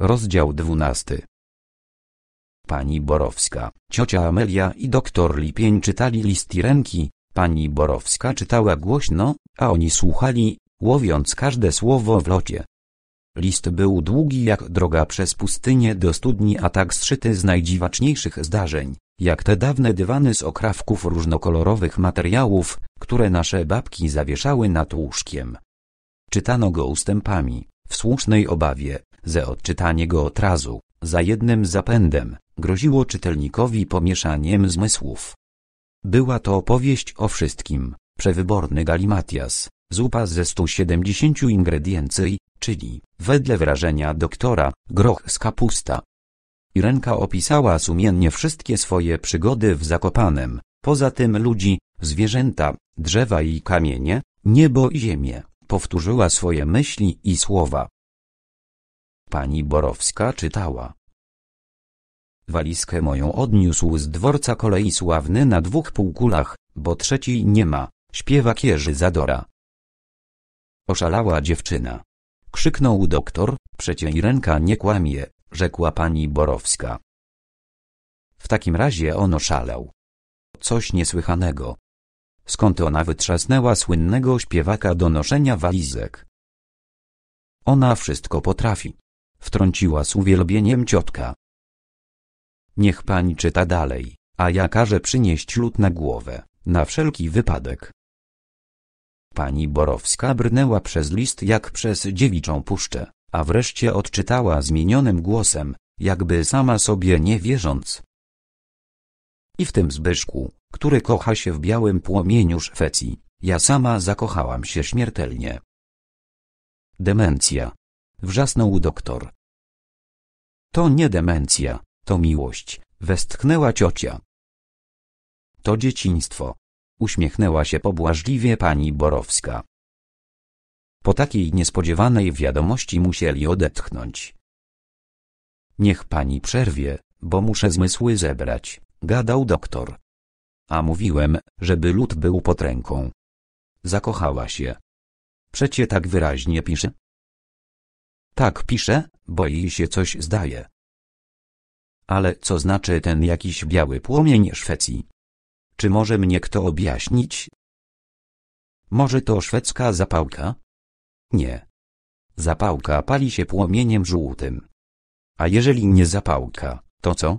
Rozdział dwunasty. Pani Borowska, ciocia Amelia i doktor Lipień czytali list Irenki, pani Borowska czytała głośno, a oni słuchali, łowiąc każde słowo w locie. List był długi jak droga przez pustynię do studni, a tak zszyty z najdziwaczniejszych zdarzeń, jak te dawne dywany z okrawków różnokolorowych materiałów, które nasze babki zawieszały nad łóżkiem. Czytano go ustępami, w słusznej obawie, ze odczytanie go od razu, za jednym zapędem, groziło czytelnikowi pomieszaniem zmysłów. Była to opowieść o wszystkim, przewyborny galimatias, zupa ze 170 ingrediencji, czyli, wedle wrażenia doktora, groch z kapusta. Irenka opisała sumiennie wszystkie swoje przygody w Zakopanem, poza tym ludzi, zwierzęta, drzewa i kamienie, niebo i ziemię, powtórzyła swoje myśli i słowa. Pani Borowska czytała. Walizkę moją odniósł z dworca kolei sławny na dwóch półkulach, bo trzeci nie ma, śpiewa Kierzy Zadora. Oszalała dziewczyna. Krzyknął doktor, przecie ręka nie kłamie, rzekła pani Borowska. W takim razie ono szalał. Coś niesłychanego. Skąd ona wytrzasnęła słynnego śpiewaka do noszenia walizek? Ona wszystko potrafi wtrąciła z uwielbieniem ciotka. Niech pani czyta dalej, a ja każę przynieść lód na głowę, na wszelki wypadek. Pani Borowska brnęła przez list jak przez dziewiczą puszczę, a wreszcie odczytała zmienionym głosem, jakby sama sobie nie wierząc. I w tym Zbyszku, który kocha się w białym płomieniu Szwecji, ja sama zakochałam się śmiertelnie. Demencja, Wrzasnął doktor. To nie demencja, to miłość, westchnęła ciocia. To dzieciństwo. Uśmiechnęła się pobłażliwie pani Borowska. Po takiej niespodziewanej wiadomości musieli odetchnąć. Niech pani przerwie, bo muszę zmysły zebrać, gadał doktor. A mówiłem, żeby lud był pod ręką. Zakochała się. Przecie tak wyraźnie pisze. Tak pisze, bo jej się coś zdaje. Ale co znaczy ten jakiś biały płomień Szwecji? Czy może mnie kto objaśnić? Może to szwedzka zapałka? Nie. Zapałka pali się płomieniem żółtym. A jeżeli nie zapałka, to co?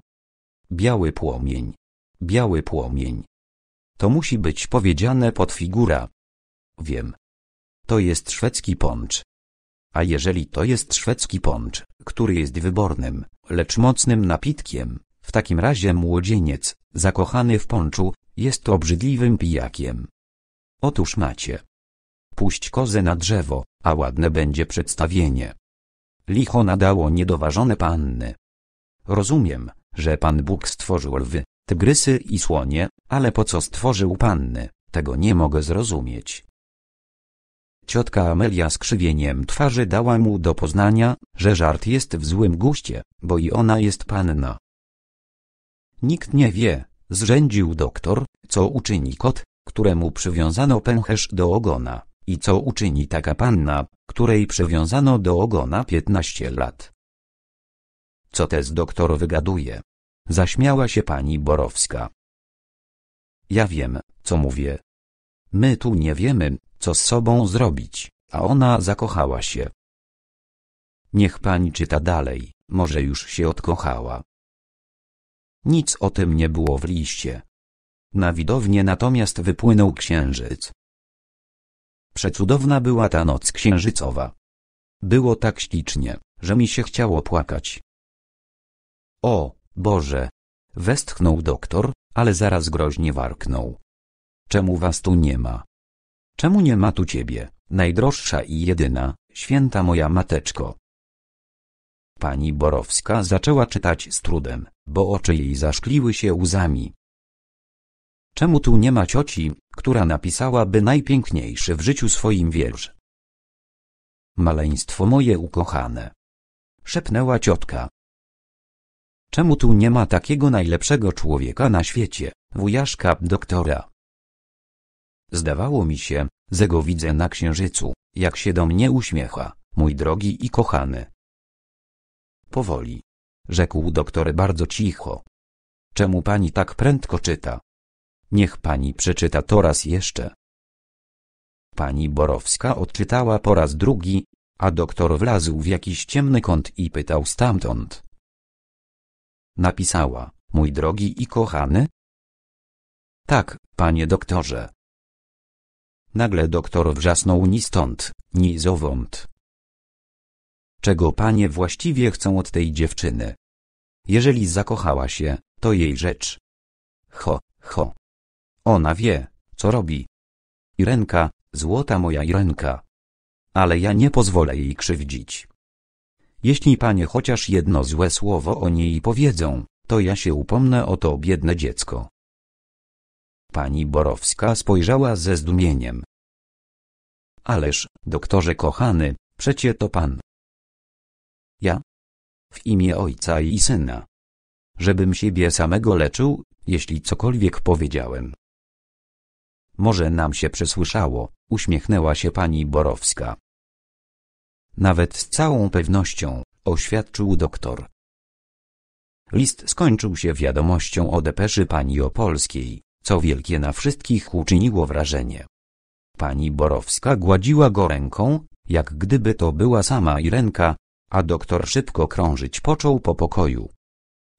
Biały płomień. Biały płomień. To musi być powiedziane pod figura. Wiem. To jest szwedzki poncz. A jeżeli to jest szwedzki poncz, który jest wybornym, lecz mocnym napitkiem, w takim razie młodzieniec, zakochany w ponczu, jest obrzydliwym pijakiem. Otóż macie. Puść kozę na drzewo, a ładne będzie przedstawienie. Licho nadało niedoważone panny. Rozumiem, że Pan Bóg stworzył lwy, tygrysy i słonie, ale po co stworzył panny, tego nie mogę zrozumieć. Ciotka Amelia skrzywieniem twarzy dała mu do poznania, że żart jest w złym guście, bo i ona jest panna. Nikt nie wie, zrzędził doktor, co uczyni kot, któremu przywiązano pęcherz do ogona, i co uczyni taka panna, której przywiązano do ogona piętnaście lat. Co z doktor wygaduje? Zaśmiała się pani Borowska. Ja wiem, co mówię, My tu nie wiemy, co z sobą zrobić, a ona zakochała się. Niech pani czyta dalej, może już się odkochała. Nic o tym nie było w liście. Na widownię natomiast wypłynął księżyc. Przecudowna była ta noc księżycowa. Było tak ślicznie, że mi się chciało płakać. O, Boże! Westchnął doktor, ale zaraz groźnie warknął. Czemu was tu nie ma? Czemu nie ma tu ciebie, najdroższa i jedyna, święta moja mateczko? Pani Borowska zaczęła czytać z trudem, bo oczy jej zaszkliły się łzami. Czemu tu nie ma cioci, która napisałaby najpiękniejszy w życiu swoim wiersz? Maleństwo moje ukochane. Szepnęła ciotka. Czemu tu nie ma takiego najlepszego człowieka na świecie, wujaszka doktora? Zdawało mi się, że go widzę na księżycu, jak się do mnie uśmiecha, mój drogi i kochany. Powoli. Rzekł doktor bardzo cicho. Czemu pani tak prędko czyta? Niech pani przeczyta to raz jeszcze. Pani Borowska odczytała po raz drugi, a doktor wlazł w jakiś ciemny kąt i pytał stamtąd. Napisała, mój drogi i kochany? Tak, panie doktorze. Nagle doktor wrzasnął ni stąd, ni zowąd. Czego panie właściwie chcą od tej dziewczyny? Jeżeli zakochała się, to jej rzecz. Ho, ho. Ona wie, co robi. Irenka, złota moja Irenka. Ale ja nie pozwolę jej krzywdzić. Jeśli panie chociaż jedno złe słowo o niej powiedzą, to ja się upomnę o to biedne dziecko. Pani Borowska spojrzała ze zdumieniem. Ależ, doktorze kochany, przecie to pan. Ja? W imię ojca i syna. Żebym siebie samego leczył, jeśli cokolwiek powiedziałem. Może nam się przesłyszało, uśmiechnęła się pani Borowska. Nawet z całą pewnością, oświadczył doktor. List skończył się wiadomością o depeszy pani Opolskiej co wielkie na wszystkich uczyniło wrażenie. Pani Borowska gładziła go ręką, jak gdyby to była sama Irenka, a doktor szybko krążyć począł po pokoju.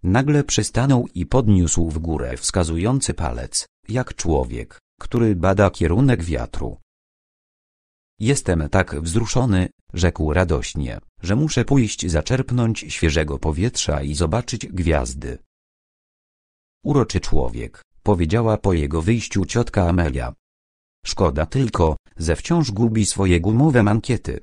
Nagle przystanął i podniósł w górę wskazujący palec, jak człowiek, który bada kierunek wiatru. Jestem tak wzruszony, rzekł radośnie, że muszę pójść zaczerpnąć świeżego powietrza i zobaczyć gwiazdy. Uroczy człowiek, powiedziała po jego wyjściu ciotka Amelia. Szkoda tylko, że wciąż gubi swoje gumowe mankiety.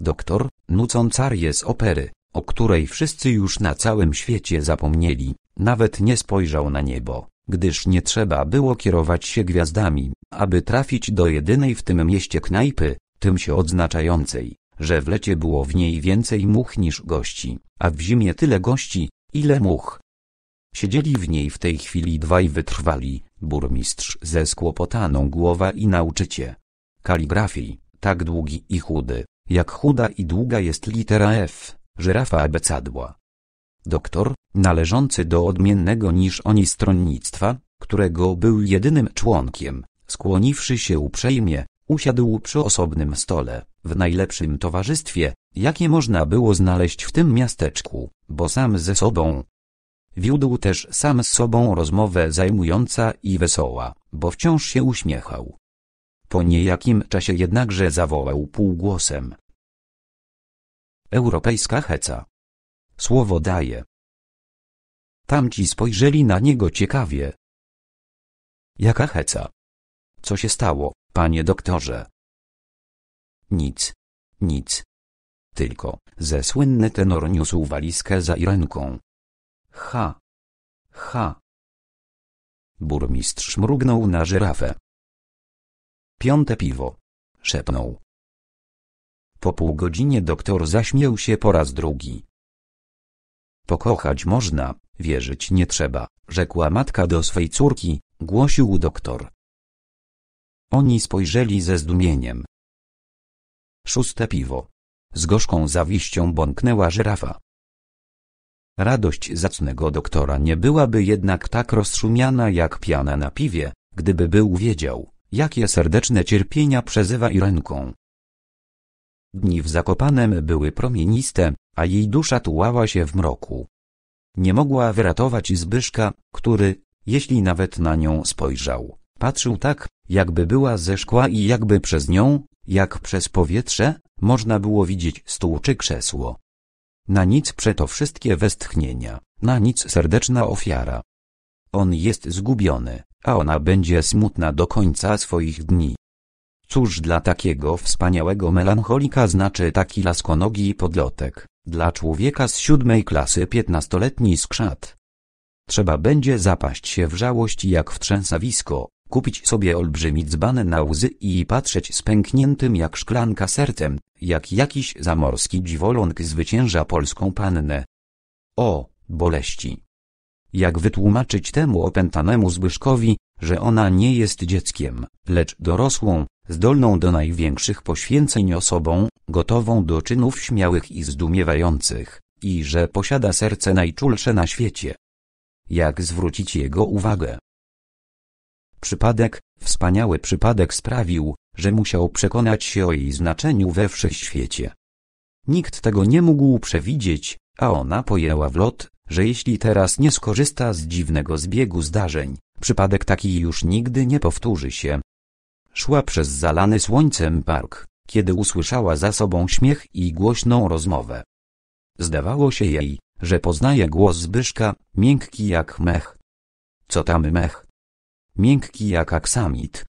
Doktor, nucąc arię z opery, o której wszyscy już na całym świecie zapomnieli, nawet nie spojrzał na niebo, gdyż nie trzeba było kierować się gwiazdami, aby trafić do jedynej w tym mieście knajpy, tym się odznaczającej, że w lecie było w niej więcej much niż gości, a w zimie tyle gości, ile much. Siedzieli w niej w tej chwili dwaj wytrwali, burmistrz ze skłopotaną głowa i nauczyciel. Kaligrafii, tak długi i chudy, jak chuda i długa jest litera F, żyrafa abecadła. Doktor, należący do odmiennego niż oni stronnictwa, którego był jedynym członkiem, skłoniwszy się uprzejmie, usiadł przy osobnym stole, w najlepszym towarzystwie, jakie można było znaleźć w tym miasteczku, bo sam ze sobą, Wiódł też sam z sobą rozmowę zajmująca i wesoła, bo wciąż się uśmiechał. Po niejakim czasie jednakże zawołał półgłosem. Europejska heca. Słowo daje. Tamci spojrzeli na niego ciekawie. Jaka heca? Co się stało, panie doktorze? Nic. Nic. Tylko, ze słynny tenor niósł walizkę za ręką. Ha! Ha! Burmistrz mrugnął na żyrafę. Piąte piwo. Szepnął. Po pół godzinie doktor zaśmiał się po raz drugi. Pokochać można, wierzyć nie trzeba, rzekła matka do swej córki, głosił doktor. Oni spojrzeli ze zdumieniem. Szóste piwo. Z gorzką zawiścią bąknęła żyrafa. Radość zacnego doktora nie byłaby jednak tak rozszumiana jak piana na piwie, gdyby był wiedział, jakie serdeczne cierpienia przezywa i ręką. Dni w Zakopanem były promieniste, a jej dusza tułała się w mroku. Nie mogła wyratować Zbyszka, który, jeśli nawet na nią spojrzał, patrzył tak, jakby była ze szkła i jakby przez nią, jak przez powietrze, można było widzieć stół czy krzesło. Na nic przeto wszystkie westchnienia, na nic serdeczna ofiara. On jest zgubiony, a ona będzie smutna do końca swoich dni. Cóż dla takiego wspaniałego melancholika znaczy taki laskonogi podlotek, dla człowieka z siódmej klasy piętnastoletni skrzat. Trzeba będzie zapaść się w żałość jak w trzęsawisko, kupić sobie olbrzymi dzban na łzy i patrzeć z pękniętym jak szklanka sercem, jak jakiś zamorski dziwoląg zwycięża polską pannę. O, boleści! Jak wytłumaczyć temu opętanemu Zbyszkowi, że ona nie jest dzieckiem, lecz dorosłą, zdolną do największych poświęceń osobą, gotową do czynów śmiałych i zdumiewających, i że posiada serce najczulsze na świecie? Jak zwrócić jego uwagę? Przypadek, wspaniały przypadek sprawił, że musiał przekonać się o jej znaczeniu we wszechświecie. Nikt tego nie mógł przewidzieć, a ona pojęła w lot, że jeśli teraz nie skorzysta z dziwnego zbiegu zdarzeń, przypadek taki już nigdy nie powtórzy się. Szła przez zalany słońcem park, kiedy usłyszała za sobą śmiech i głośną rozmowę. Zdawało się jej, że poznaje głos Zbyszka, miękki jak mech. Co tam mech? miękki jak aksamit.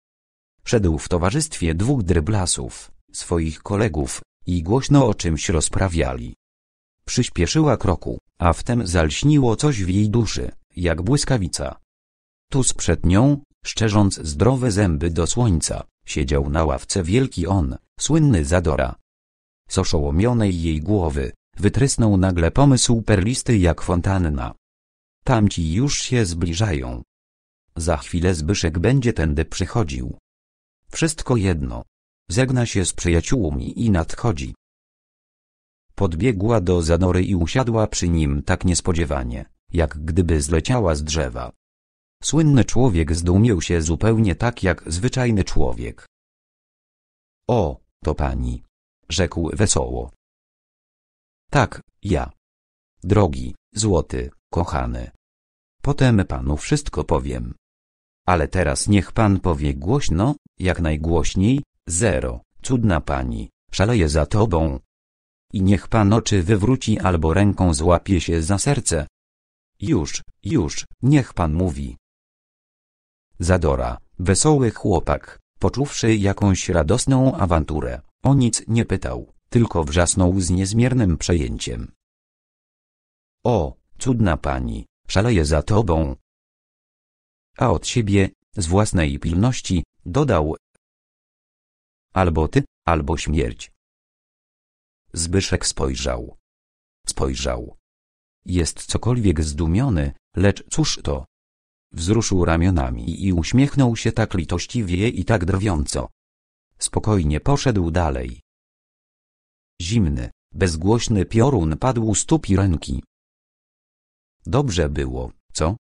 Szedł w towarzystwie dwóch dryblasów, swoich kolegów, i głośno o czymś rozprawiali. Przyspieszyła kroku, a wtem zalśniło coś w jej duszy, jak błyskawica. Tu, przed nią, szczerząc zdrowe zęby do słońca, siedział na ławce wielki on, słynny Zadora. Z oszołomionej jej głowy, wytrysnął nagle pomysł perlisty jak fontanna. Tamci już się zbliżają, za chwilę Zbyszek będzie tędy przychodził. Wszystko jedno. Zegna się z przyjaciółmi i nadchodzi. Podbiegła do Zanory i usiadła przy nim tak niespodziewanie, jak gdyby zleciała z drzewa. Słynny człowiek zdumił się zupełnie tak jak zwyczajny człowiek. O, to pani, rzekł wesoło. Tak, ja. Drogi, złoty, kochany. Potem panu wszystko powiem. Ale teraz niech pan powie głośno, jak najgłośniej, zero, cudna pani, szaleję za tobą. I niech pan oczy wywróci albo ręką złapie się za serce. Już, już, niech pan mówi. Zadora, wesoły chłopak, poczuwszy jakąś radosną awanturę, o nic nie pytał, tylko wrzasnął z niezmiernym przejęciem. O, cudna pani, szaleję za tobą a od siebie, z własnej pilności, dodał. Albo ty, albo śmierć. Zbyszek spojrzał. Spojrzał. Jest cokolwiek zdumiony, lecz cóż to? Wzruszył ramionami i uśmiechnął się tak litościwie i tak drwiąco. Spokojnie poszedł dalej. Zimny, bezgłośny piorun padł stóp tupi ręki. Dobrze było, co?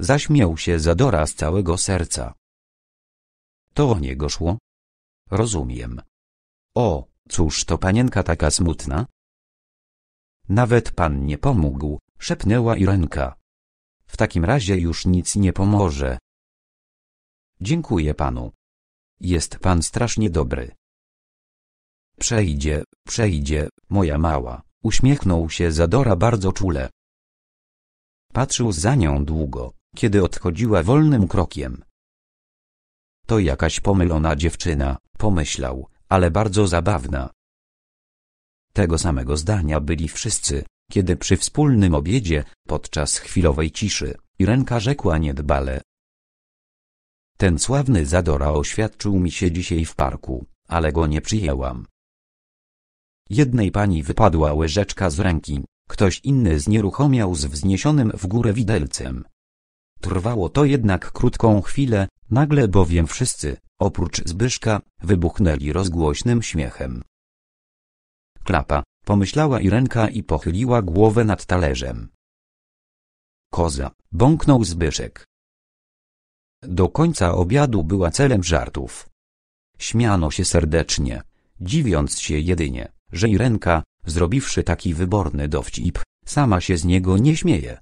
Zaśmiał się Zadora z całego serca. To o niego szło? Rozumiem. O, cóż to panienka taka smutna? Nawet pan nie pomógł, szepnęła Irenka. W takim razie już nic nie pomoże. Dziękuję panu. Jest pan strasznie dobry. Przejdzie, przejdzie, moja mała, uśmiechnął się Zadora bardzo czule. Patrzył za nią długo, kiedy odchodziła wolnym krokiem. To jakaś pomylona dziewczyna, pomyślał, ale bardzo zabawna. Tego samego zdania byli wszyscy, kiedy przy wspólnym obiedzie, podczas chwilowej ciszy, Irenka rzekła niedbale. Ten sławny Zadora oświadczył mi się dzisiaj w parku, ale go nie przyjęłam. Jednej pani wypadła łyżeczka z ręki, ktoś inny znieruchomiał z wzniesionym w górę widelcem, Trwało to jednak krótką chwilę, nagle bowiem wszyscy, oprócz Zbyszka, wybuchnęli rozgłośnym śmiechem. Klapa, pomyślała Irenka i pochyliła głowę nad talerzem. Koza, bąknął Zbyszek. Do końca obiadu była celem żartów. Śmiano się serdecznie, dziwiąc się jedynie, że Irenka, zrobiwszy taki wyborny dowcip, sama się z niego nie śmieje.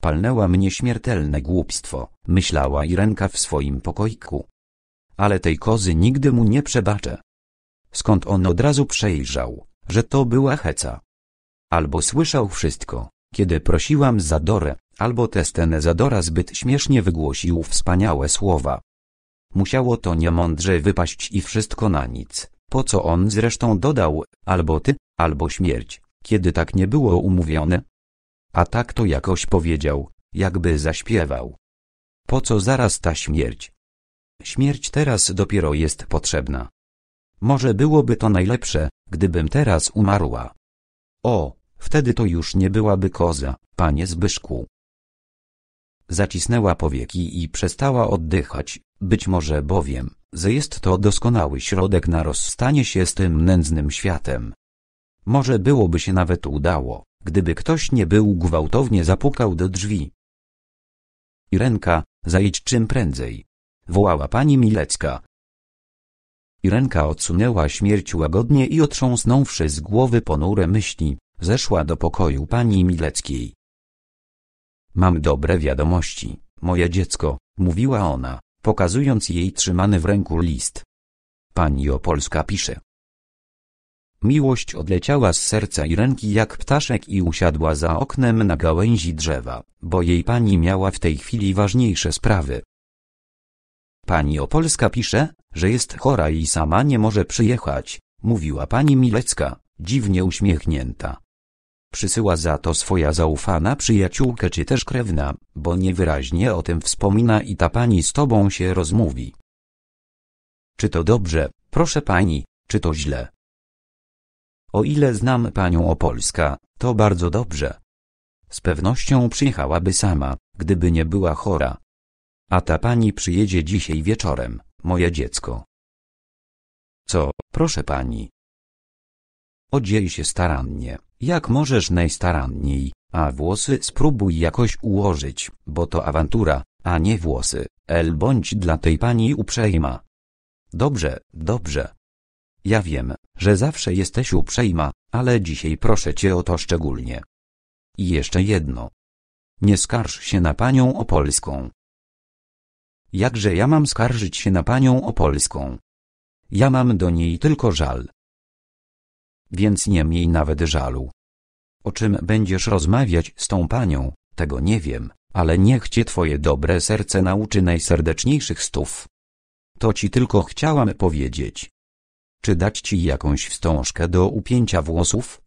Palnęła mnie śmiertelne głupstwo, myślała Irenka w swoim pokoiku. Ale tej kozy nigdy mu nie przebaczę. Skąd on od razu przejrzał, że to była heca. Albo słyszał wszystko, kiedy prosiłam Zadorę, albo tę scenę Zadora zbyt śmiesznie wygłosił wspaniałe słowa. Musiało to niemądrze wypaść i wszystko na nic, po co on zresztą dodał, albo ty, albo śmierć, kiedy tak nie było umówione. A tak to jakoś powiedział, jakby zaśpiewał. Po co zaraz ta śmierć? Śmierć teraz dopiero jest potrzebna. Może byłoby to najlepsze, gdybym teraz umarła. O, wtedy to już nie byłaby koza, panie Zbyszku. Zacisnęła powieki i przestała oddychać, być może bowiem, że jest to doskonały środek na rozstanie się z tym nędznym światem. Może byłoby się nawet udało gdyby ktoś nie był gwałtownie zapukał do drzwi. Irenka, zajdź czym prędzej. Wołała pani Milecka. Irenka odsunęła śmierć łagodnie i otrząsnąwszy z głowy ponure myśli, zeszła do pokoju pani Mileckiej. Mam dobre wiadomości, moje dziecko, mówiła ona, pokazując jej trzymany w ręku list. Pani Opolska pisze. Miłość odleciała z serca i ręki jak ptaszek i usiadła za oknem na gałęzi drzewa, bo jej pani miała w tej chwili ważniejsze sprawy. Pani Opolska pisze, że jest chora i sama nie może przyjechać, mówiła pani Milecka, dziwnie uśmiechnięta. Przysyła za to swoja zaufana przyjaciółkę czy też krewna, bo niewyraźnie o tym wspomina i ta pani z tobą się rozmówi. Czy to dobrze, proszę pani, czy to źle? O ile znam panią Opolska, to bardzo dobrze. Z pewnością przyjechałaby sama, gdyby nie była chora. A ta pani przyjedzie dzisiaj wieczorem, moje dziecko. Co, proszę pani? Odziej się starannie, jak możesz najstaranniej, a włosy spróbuj jakoś ułożyć, bo to awantura, a nie włosy, el bądź dla tej pani uprzejma. Dobrze, dobrze. Ja wiem, że zawsze jesteś uprzejma, ale dzisiaj proszę cię o to szczególnie. I jeszcze jedno. Nie skarż się na panią Opolską. Jakże ja mam skarżyć się na panią Opolską? Ja mam do niej tylko żal. Więc nie miej nawet żalu. O czym będziesz rozmawiać z tą panią, tego nie wiem, ale niech cię twoje dobre serce nauczy najserdeczniejszych stów. To ci tylko chciałam powiedzieć. Czy dać ci jakąś wstążkę do upięcia włosów?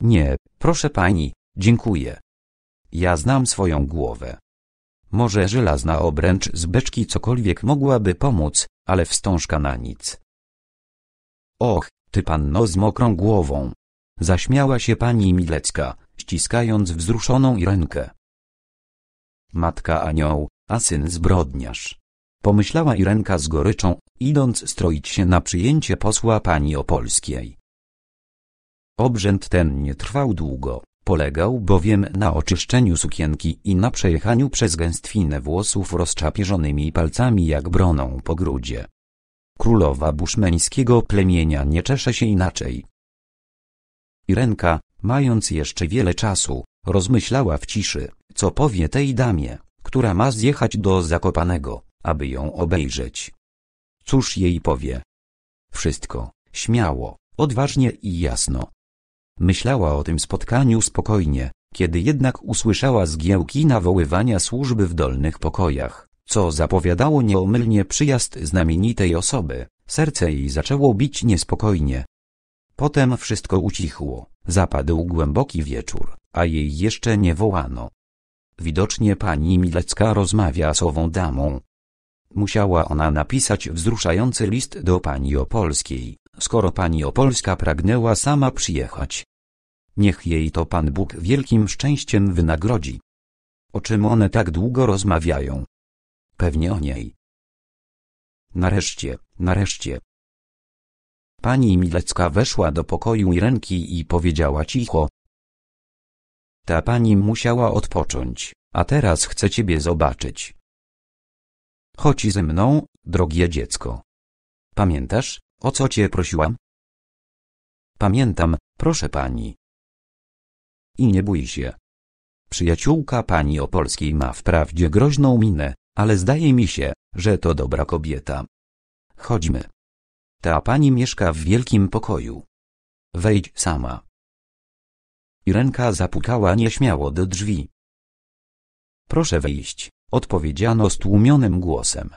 Nie, proszę pani, dziękuję. Ja znam swoją głowę. Może żelazna obręcz z beczki cokolwiek mogłaby pomóc, ale wstążka na nic. Och, ty panno z mokrą głową. Zaśmiała się pani Milecka, ściskając wzruszoną Irenkę. Matka anioł, a syn zbrodniarz. Pomyślała Irenka z goryczą idąc stroić się na przyjęcie posła pani Opolskiej. Obrzęd ten nie trwał długo, polegał bowiem na oczyszczeniu sukienki i na przejechaniu przez gęstwinę włosów rozczapieżonymi palcami jak broną po grudzie. Królowa buszmeńskiego plemienia nie czesze się inaczej. Irenka, mając jeszcze wiele czasu, rozmyślała w ciszy, co powie tej damie, która ma zjechać do Zakopanego, aby ją obejrzeć. Cóż jej powie? Wszystko, śmiało, odważnie i jasno. Myślała o tym spotkaniu spokojnie, kiedy jednak usłyszała zgiełki nawoływania służby w dolnych pokojach, co zapowiadało nieomylnie przyjazd znamienitej osoby, serce jej zaczęło bić niespokojnie. Potem wszystko ucichło, zapadł głęboki wieczór, a jej jeszcze nie wołano. Widocznie pani Milecka rozmawia z ową damą, Musiała ona napisać wzruszający list do pani Opolskiej, skoro pani Opolska pragnęła sama przyjechać. Niech jej to Pan Bóg wielkim szczęściem wynagrodzi. O czym one tak długo rozmawiają? Pewnie o niej. Nareszcie, nareszcie. Pani Milecka weszła do pokoju Irenki i powiedziała cicho. Ta pani musiała odpocząć, a teraz chce ciebie zobaczyć. Chodź ze mną, drogie dziecko. Pamiętasz, o co cię prosiłam? Pamiętam, proszę pani. I nie bój się. Przyjaciółka pani Opolskiej ma wprawdzie groźną minę, ale zdaje mi się, że to dobra kobieta. Chodźmy. Ta pani mieszka w wielkim pokoju. Wejdź sama. Irenka zapukała nieśmiało do drzwi. Proszę wejść odpowiedziano stłumionym głosem.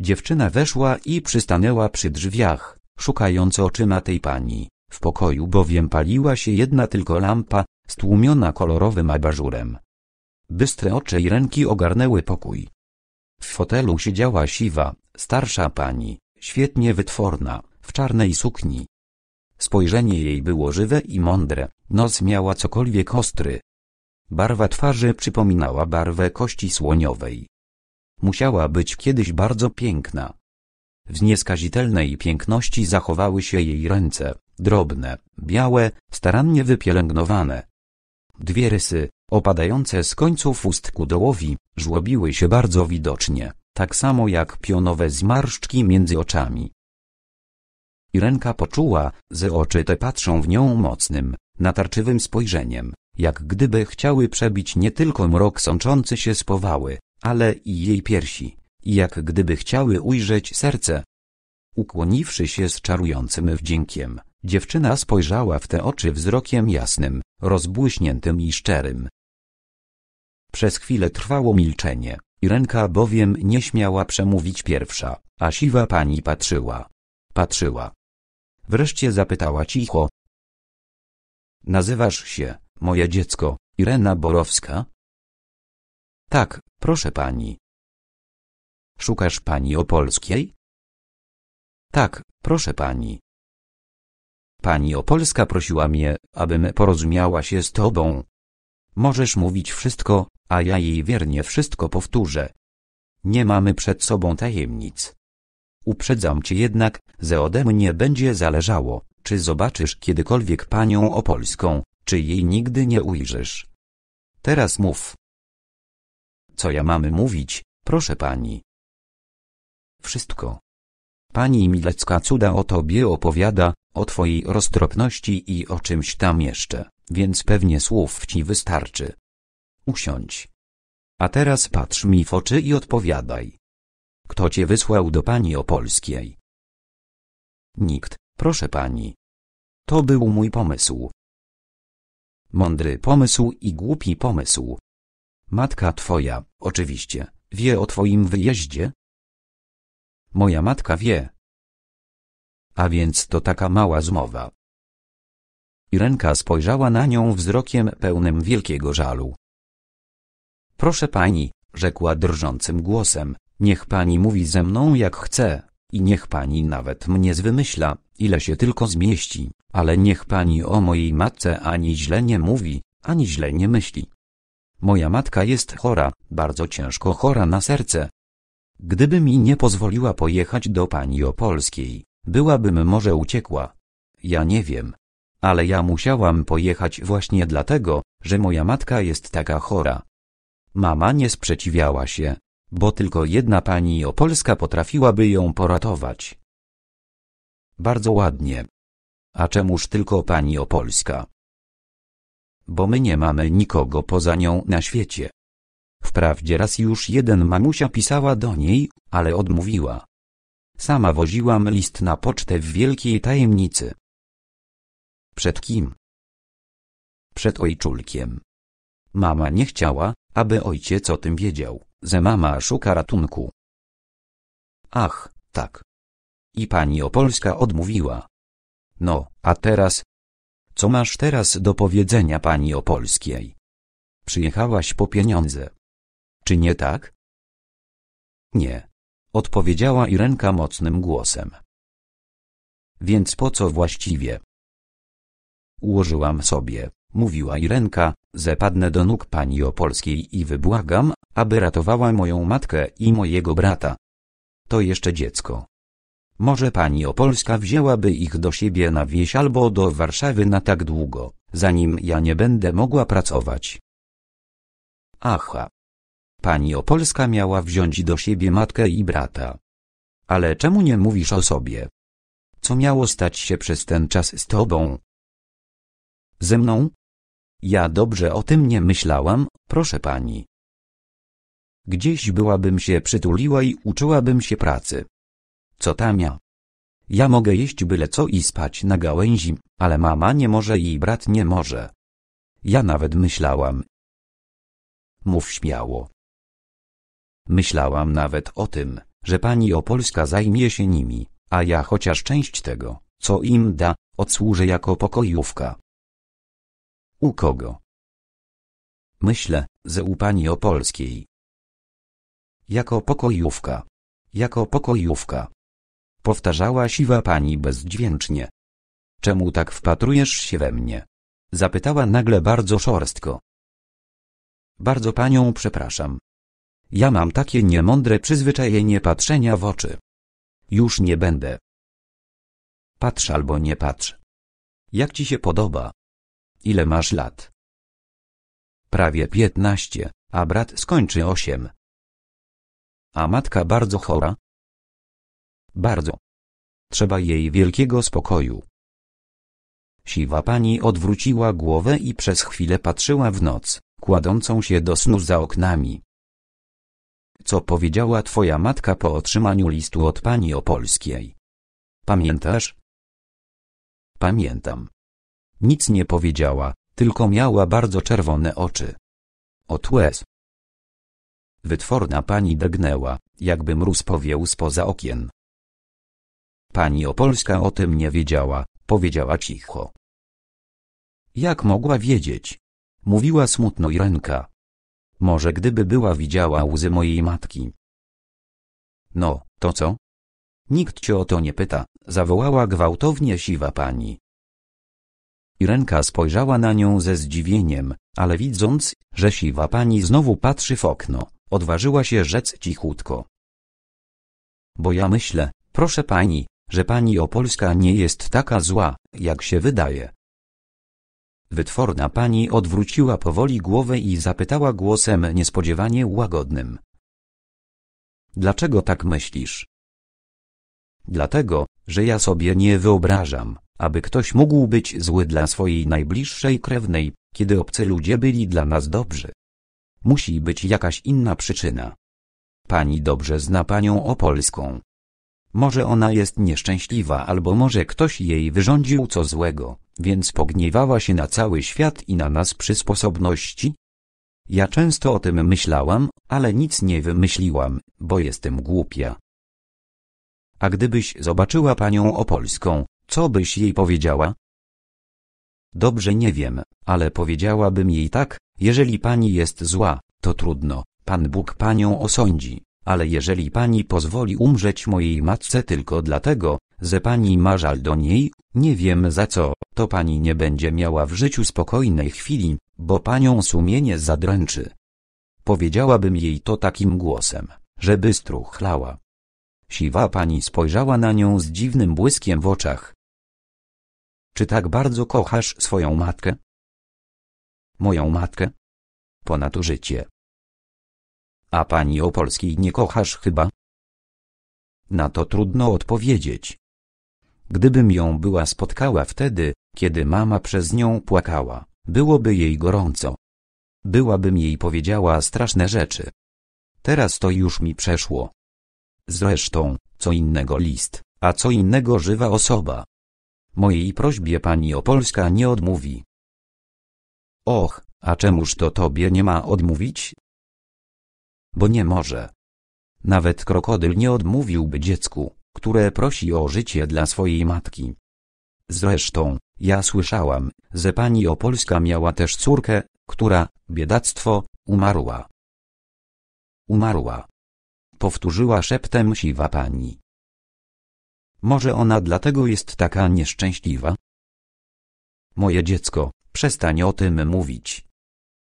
Dziewczyna weszła i przystanęła przy drzwiach, szukając oczyma tej pani. W pokoju bowiem paliła się jedna tylko lampa, stłumiona kolorowym abażurem. Bystre oczy i ręki ogarnęły pokój. W fotelu siedziała siwa, starsza pani, świetnie wytworna, w czarnej sukni. Spojrzenie jej było żywe i mądre, nos miała cokolwiek ostry, Barwa twarzy przypominała barwę kości słoniowej. Musiała być kiedyś bardzo piękna. W nieskazitelnej piękności zachowały się jej ręce, drobne, białe, starannie wypielęgnowane. Dwie rysy, opadające z końców ust ku dołowi, żłobiły się bardzo widocznie, tak samo jak pionowe zmarszczki między oczami. Irenka poczuła, że oczy te patrzą w nią mocnym, natarczywym spojrzeniem, jak gdyby chciały przebić nie tylko mrok sączący się z powały, ale i jej piersi, i jak gdyby chciały ujrzeć serce. Ukłoniwszy się z czarującym wdziękiem, dziewczyna spojrzała w te oczy wzrokiem jasnym, rozbłyśniętym i szczerym. Przez chwilę trwało milczenie, Irenka bowiem nie śmiała przemówić pierwsza, a siwa pani patrzyła. Patrzyła. Wreszcie zapytała cicho. Nazywasz się Moje dziecko, Irena Borowska? Tak, proszę pani. Szukasz pani Opolskiej? Tak, proszę pani. Pani Opolska prosiła mnie, abym porozumiała się z tobą. Możesz mówić wszystko, a ja jej wiernie wszystko powtórzę. Nie mamy przed sobą tajemnic. Uprzedzam cię jednak, że ode mnie będzie zależało, czy zobaczysz kiedykolwiek panią Opolską, czy jej nigdy nie ujrzysz. Teraz mów. Co ja mamy mówić, proszę pani? Wszystko. Pani Milecka cuda o tobie opowiada, o twojej roztropności i o czymś tam jeszcze, więc pewnie słów ci wystarczy. Usiądź. A teraz patrz mi w oczy i odpowiadaj. Kto cię wysłał do pani Opolskiej? Nikt, proszę pani. To był mój pomysł, Mądry pomysł i głupi pomysł. Matka twoja, oczywiście, wie o twoim wyjeździe? Moja matka wie. A więc to taka mała zmowa. Irenka spojrzała na nią wzrokiem pełnym wielkiego żalu. Proszę pani, rzekła drżącym głosem, niech pani mówi ze mną jak chce. I niech pani nawet mnie zwymyśla, ile się tylko zmieści, ale niech pani o mojej matce ani źle nie mówi, ani źle nie myśli. Moja matka jest chora, bardzo ciężko chora na serce. Gdyby mi nie pozwoliła pojechać do pani Opolskiej, byłabym może uciekła. Ja nie wiem. Ale ja musiałam pojechać właśnie dlatego, że moja matka jest taka chora. Mama nie sprzeciwiała się, bo tylko jedna pani opolska potrafiłaby ją poratować. Bardzo ładnie. A czemuż tylko pani opolska? Bo my nie mamy nikogo poza nią na świecie. Wprawdzie raz już jeden mamusia pisała do niej, ale odmówiła. Sama woziłam list na pocztę w wielkiej tajemnicy. Przed kim? Przed ojczulkiem. Mama nie chciała, aby ojciec o tym wiedział. Ze mama szuka ratunku. Ach, tak. I pani Opolska odmówiła. No, a teraz? Co masz teraz do powiedzenia pani Opolskiej? Przyjechałaś po pieniądze. Czy nie tak? Nie. Odpowiedziała Irenka mocnym głosem. Więc po co właściwie? Ułożyłam sobie, mówiła Irenka, zepadnę do nóg pani Opolskiej i wybłagam, aby ratowała moją matkę i mojego brata. To jeszcze dziecko. Może pani Opolska wzięłaby ich do siebie na wieś albo do Warszawy na tak długo, zanim ja nie będę mogła pracować. Aha. Pani Opolska miała wziąć do siebie matkę i brata. Ale czemu nie mówisz o sobie? Co miało stać się przez ten czas z tobą? Ze mną? Ja dobrze o tym nie myślałam, proszę pani. Gdzieś byłabym się przytuliła i uczyłabym się pracy. Co tam ja? Ja mogę jeść byle co i spać na gałęzi, ale mama nie może i brat nie może. Ja nawet myślałam. Mów śmiało. Myślałam nawet o tym, że pani Opolska zajmie się nimi, a ja chociaż część tego, co im da, odsłużę jako pokojówka. U kogo? Myślę, że u pani Opolskiej. Jako pokojówka. Jako pokojówka. Powtarzała siwa pani bezdźwięcznie. Czemu tak wpatrujesz się we mnie? Zapytała nagle bardzo szorstko. Bardzo panią przepraszam. Ja mam takie niemądre przyzwyczajenie patrzenia w oczy. Już nie będę. Patrz albo nie patrz. Jak ci się podoba? Ile masz lat? Prawie piętnaście, a brat skończy osiem. A matka bardzo chora? Bardzo. Trzeba jej wielkiego spokoju. Siwa pani odwróciła głowę i przez chwilę patrzyła w noc, kładącą się do snu za oknami. Co powiedziała twoja matka po otrzymaniu listu od pani Opolskiej? Pamiętasz? Pamiętam. Nic nie powiedziała, tylko miała bardzo czerwone oczy. Od Wytworna pani drgnęła, jakby mróz powieł spoza okien. Pani Opolska o tym nie wiedziała, powiedziała cicho. Jak mogła wiedzieć? Mówiła smutno Irenka. Może gdyby była widziała łzy mojej matki. No, to co? Nikt cię o to nie pyta, zawołała gwałtownie siwa pani. Irenka spojrzała na nią ze zdziwieniem, ale widząc, że siwa pani znowu patrzy w okno, Odważyła się rzec cichutko. Bo ja myślę, proszę pani, że pani Opolska nie jest taka zła, jak się wydaje. Wytworna pani odwróciła powoli głowę i zapytała głosem niespodziewanie łagodnym. Dlaczego tak myślisz? Dlatego, że ja sobie nie wyobrażam, aby ktoś mógł być zły dla swojej najbliższej krewnej, kiedy obcy ludzie byli dla nas dobrzy. Musi być jakaś inna przyczyna. Pani dobrze zna panią Opolską. Może ona jest nieszczęśliwa albo może ktoś jej wyrządził co złego, więc pogniewała się na cały świat i na nas przy sposobności? Ja często o tym myślałam, ale nic nie wymyśliłam, bo jestem głupia. A gdybyś zobaczyła panią Opolską, co byś jej powiedziała? Dobrze nie wiem, ale powiedziałabym jej tak, jeżeli pani jest zła, to trudno, Pan Bóg panią osądzi, ale jeżeli pani pozwoli umrzeć mojej matce tylko dlatego, że pani ma żal do niej, nie wiem za co, to pani nie będzie miała w życiu spokojnej chwili, bo panią sumienie zadręczy. Powiedziałabym jej to takim głosem, żeby struchlała. Siwa pani spojrzała na nią z dziwnym błyskiem w oczach, czy tak bardzo kochasz swoją matkę? Moją matkę? Ponad życie. A pani Opolskiej nie kochasz chyba? Na to trudno odpowiedzieć. Gdybym ją była spotkała wtedy, kiedy mama przez nią płakała, byłoby jej gorąco. Byłabym jej powiedziała straszne rzeczy. Teraz to już mi przeszło. Zresztą, co innego list, a co innego żywa osoba. Mojej prośbie pani Opolska nie odmówi. Och, a czemuż to tobie nie ma odmówić? Bo nie może. Nawet krokodyl nie odmówiłby dziecku, które prosi o życie dla swojej matki. Zresztą, ja słyszałam, że pani Opolska miała też córkę, która, biedactwo, umarła. Umarła. Powtórzyła szeptem siwa pani. Może ona dlatego jest taka nieszczęśliwa? Moje dziecko, przestań o tym mówić.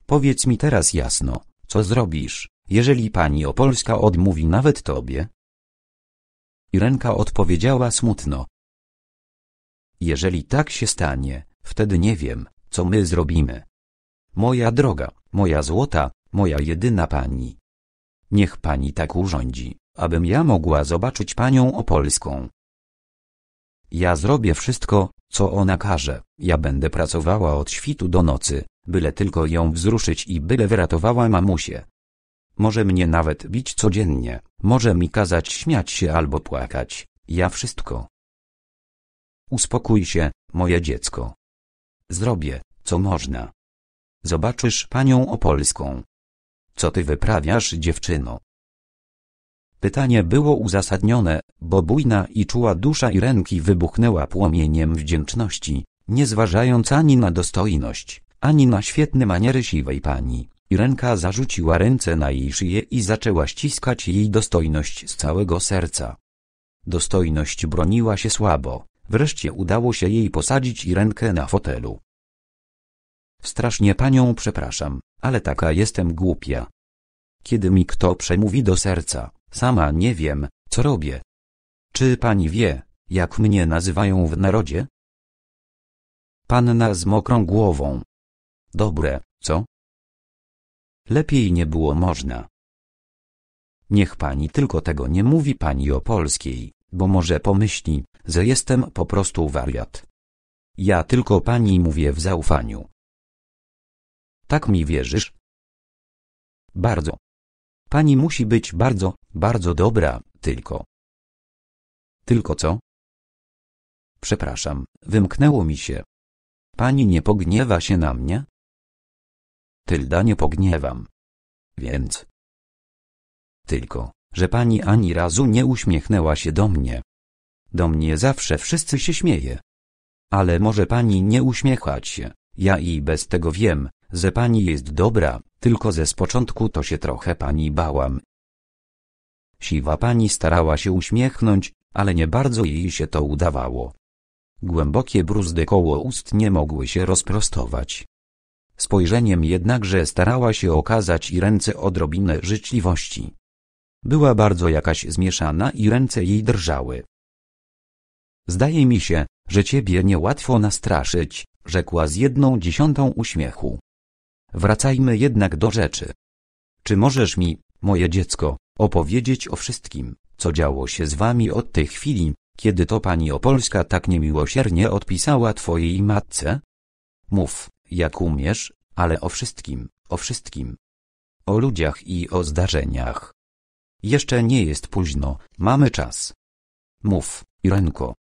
Powiedz mi teraz jasno, co zrobisz, jeżeli pani Opolska odmówi nawet tobie? Irenka odpowiedziała smutno. Jeżeli tak się stanie, wtedy nie wiem, co my zrobimy. Moja droga, moja złota, moja jedyna pani. Niech pani tak urządzi, abym ja mogła zobaczyć panią Opolską. Ja zrobię wszystko, co ona każe, ja będę pracowała od świtu do nocy, byle tylko ją wzruszyć i byle wyratowała mamusię. Może mnie nawet bić codziennie, może mi kazać śmiać się albo płakać, ja wszystko. Uspokój się, moje dziecko. Zrobię, co można. Zobaczysz panią Opolską. Co ty wyprawiasz, dziewczyno? Pytanie było uzasadnione, bo bujna i czuła dusza Irenki wybuchnęła płomieniem wdzięczności, nie zważając ani na dostojność, ani na świetne maniery siwej pani. Irenka zarzuciła ręce na jej szyję i zaczęła ściskać jej dostojność z całego serca. Dostojność broniła się słabo, wreszcie udało się jej posadzić Irenkę na fotelu. Strasznie panią przepraszam, ale taka jestem głupia. Kiedy mi kto przemówi do serca, Sama nie wiem, co robię. Czy pani wie, jak mnie nazywają w narodzie? Panna z mokrą głową. Dobre, co? Lepiej nie było można. Niech pani tylko tego nie mówi pani o polskiej, bo może pomyśli, że jestem po prostu wariat. Ja tylko pani mówię w zaufaniu. Tak mi wierzysz? Bardzo. Pani musi być bardzo, bardzo dobra, tylko. Tylko co? Przepraszam, wymknęło mi się. Pani nie pogniewa się na mnie? Tylda nie pogniewam. Więc. Tylko, że pani ani razu nie uśmiechnęła się do mnie. Do mnie zawsze wszyscy się śmieje. Ale może pani nie uśmiechać się, ja i bez tego wiem, ze pani jest dobra, tylko ze z początku to się trochę pani bałam. Siwa pani starała się uśmiechnąć, ale nie bardzo jej się to udawało. Głębokie bruzdy koło ust nie mogły się rozprostować. Spojrzeniem jednakże starała się okazać i ręce odrobinę życzliwości. Była bardzo jakaś zmieszana i ręce jej drżały. Zdaje mi się, że ciebie niełatwo nastraszyć, rzekła z jedną dziesiątą uśmiechu. Wracajmy jednak do rzeczy. Czy możesz mi, moje dziecko, opowiedzieć o wszystkim, co działo się z wami od tej chwili, kiedy to pani Opolska tak niemiłosiernie odpisała twojej matce? Mów, jak umiesz, ale o wszystkim, o wszystkim. O ludziach i o zdarzeniach. Jeszcze nie jest późno, mamy czas. Mów, Irenko.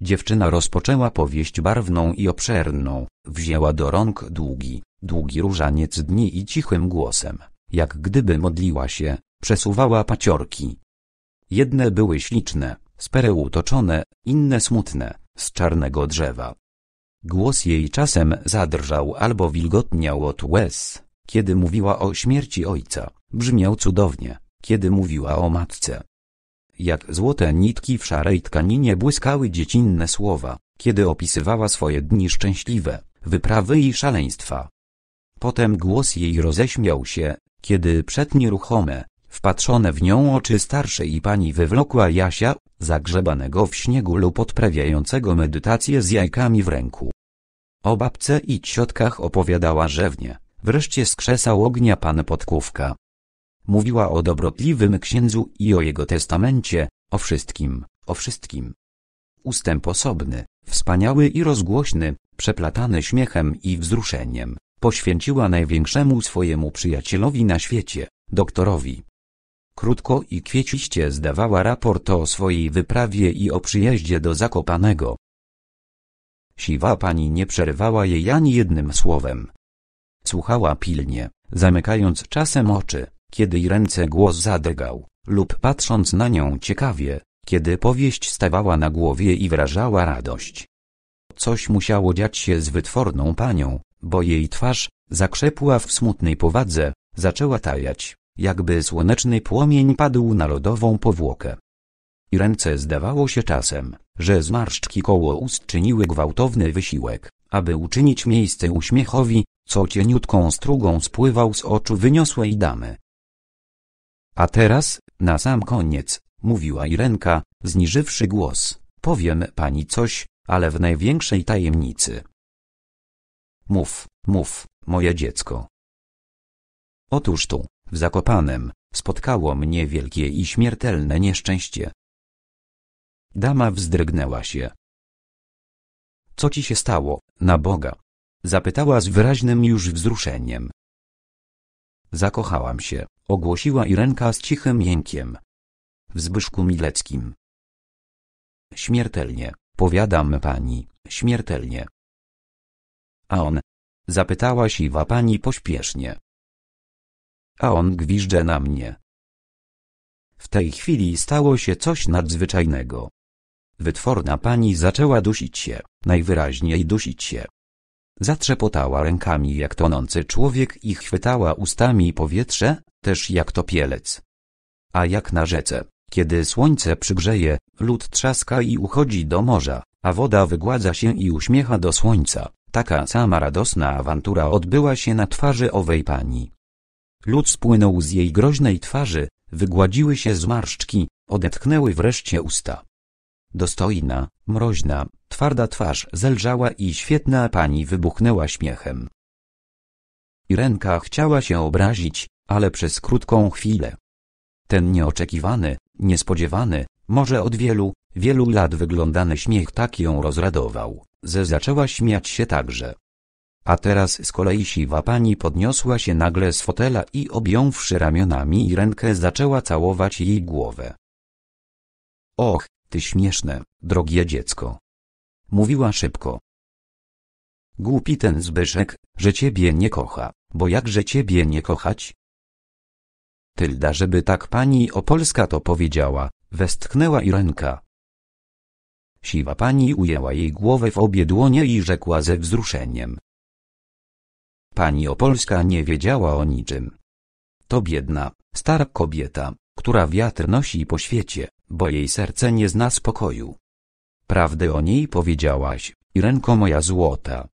Dziewczyna rozpoczęła powieść barwną i obszerną, wzięła do rąk długi, długi różaniec dni i cichym głosem, jak gdyby modliła się, przesuwała paciorki. Jedne były śliczne, z pereł toczone, inne smutne, z czarnego drzewa. Głos jej czasem zadrżał albo wilgotniał od łez, kiedy mówiła o śmierci ojca, brzmiał cudownie, kiedy mówiła o matce. Jak złote nitki w szarej tkaninie błyskały dziecinne słowa, kiedy opisywała swoje dni szczęśliwe, wyprawy i szaleństwa. Potem głos jej roześmiał się, kiedy przed nieruchome, wpatrzone w nią oczy starszej pani wywlokła Jasia, zagrzebanego w śniegu lub odprawiającego medytację z jajkami w ręku. O babce i ciotkach opowiadała rzewnie, wreszcie skrzesał ognia pan Podkówka. Mówiła o dobrotliwym księdzu i o jego testamencie, o wszystkim, o wszystkim. Ustęp osobny, wspaniały i rozgłośny, przeplatany śmiechem i wzruszeniem, Poświęciła największemu swojemu przyjacielowi na świecie, doktorowi. Krótko i kwieciście zdawała raport o swojej wyprawie i o przyjeździe do Zakopanego. Siwa pani nie przerywała jej ani jednym słowem. Słuchała pilnie, zamykając czasem oczy, kiedy jej ręce głos zadegał, lub patrząc na nią ciekawie, kiedy powieść stawała na głowie i wrażała radość. Coś musiało dziać się z wytworną panią, bo jej twarz, zakrzepła w smutnej powadze, zaczęła tajać, jakby słoneczny płomień padł na lodową powłokę. I ręce zdawało się czasem, że zmarszczki koło ust czyniły gwałtowny wysiłek, aby uczynić miejsce uśmiechowi, co cieniutką strugą spływał z oczu wyniosłej damy. A teraz, na sam koniec, mówiła Irenka, zniżywszy głos, powiem pani coś, ale w największej tajemnicy. Mów, mów, moje dziecko. Otóż tu, w Zakopanem, spotkało mnie wielkie i śmiertelne nieszczęście. Dama wzdrygnęła się. Co ci się stało, na Boga? Zapytała z wyraźnym już wzruszeniem. Zakochałam się, ogłosiła Irenka z cichym jękiem. W Zbyszku Mileckim. Śmiertelnie, powiadam pani, śmiertelnie. A on? Zapytała siwa pani pośpiesznie. A on gwiżdże na mnie. W tej chwili stało się coś nadzwyczajnego. Wytworna pani zaczęła dusić się, najwyraźniej dusić się. Zatrzepotała rękami jak tonący człowiek i chwytała ustami powietrze, też jak topielec. A jak na rzece, kiedy słońce przygrzeje, lód trzaska i uchodzi do morza, a woda wygładza się i uśmiecha do słońca. Taka sama radosna awantura odbyła się na twarzy owej pani. Lud spłynął z jej groźnej twarzy, wygładziły się zmarszczki, odetchnęły wreszcie usta. Dostojna, mroźna, twarda twarz zelżała i świetna pani wybuchnęła śmiechem. Irenka chciała się obrazić, ale przez krótką chwilę. Ten nieoczekiwany, niespodziewany, może od wielu, wielu lat wyglądany śmiech tak ją rozradował. Ze zaczęła śmiać się także. A teraz z kolei siwa pani podniosła się nagle z fotela i objąwszy ramionami i rękę zaczęła całować jej głowę. Och, ty śmieszne, drogie dziecko. Mówiła szybko. Głupi ten Zbyszek, że ciebie nie kocha, bo jakże ciebie nie kochać? Tylda, żeby tak pani Opolska to powiedziała, westchnęła Irenka. Siwa pani ujęła jej głowę w obie dłonie i rzekła ze wzruszeniem. Pani Opolska nie wiedziała o niczym. To biedna, stara kobieta, która wiatr nosi po świecie, bo jej serce nie zna spokoju. Prawdę o niej powiedziałaś, Irenko moja złota.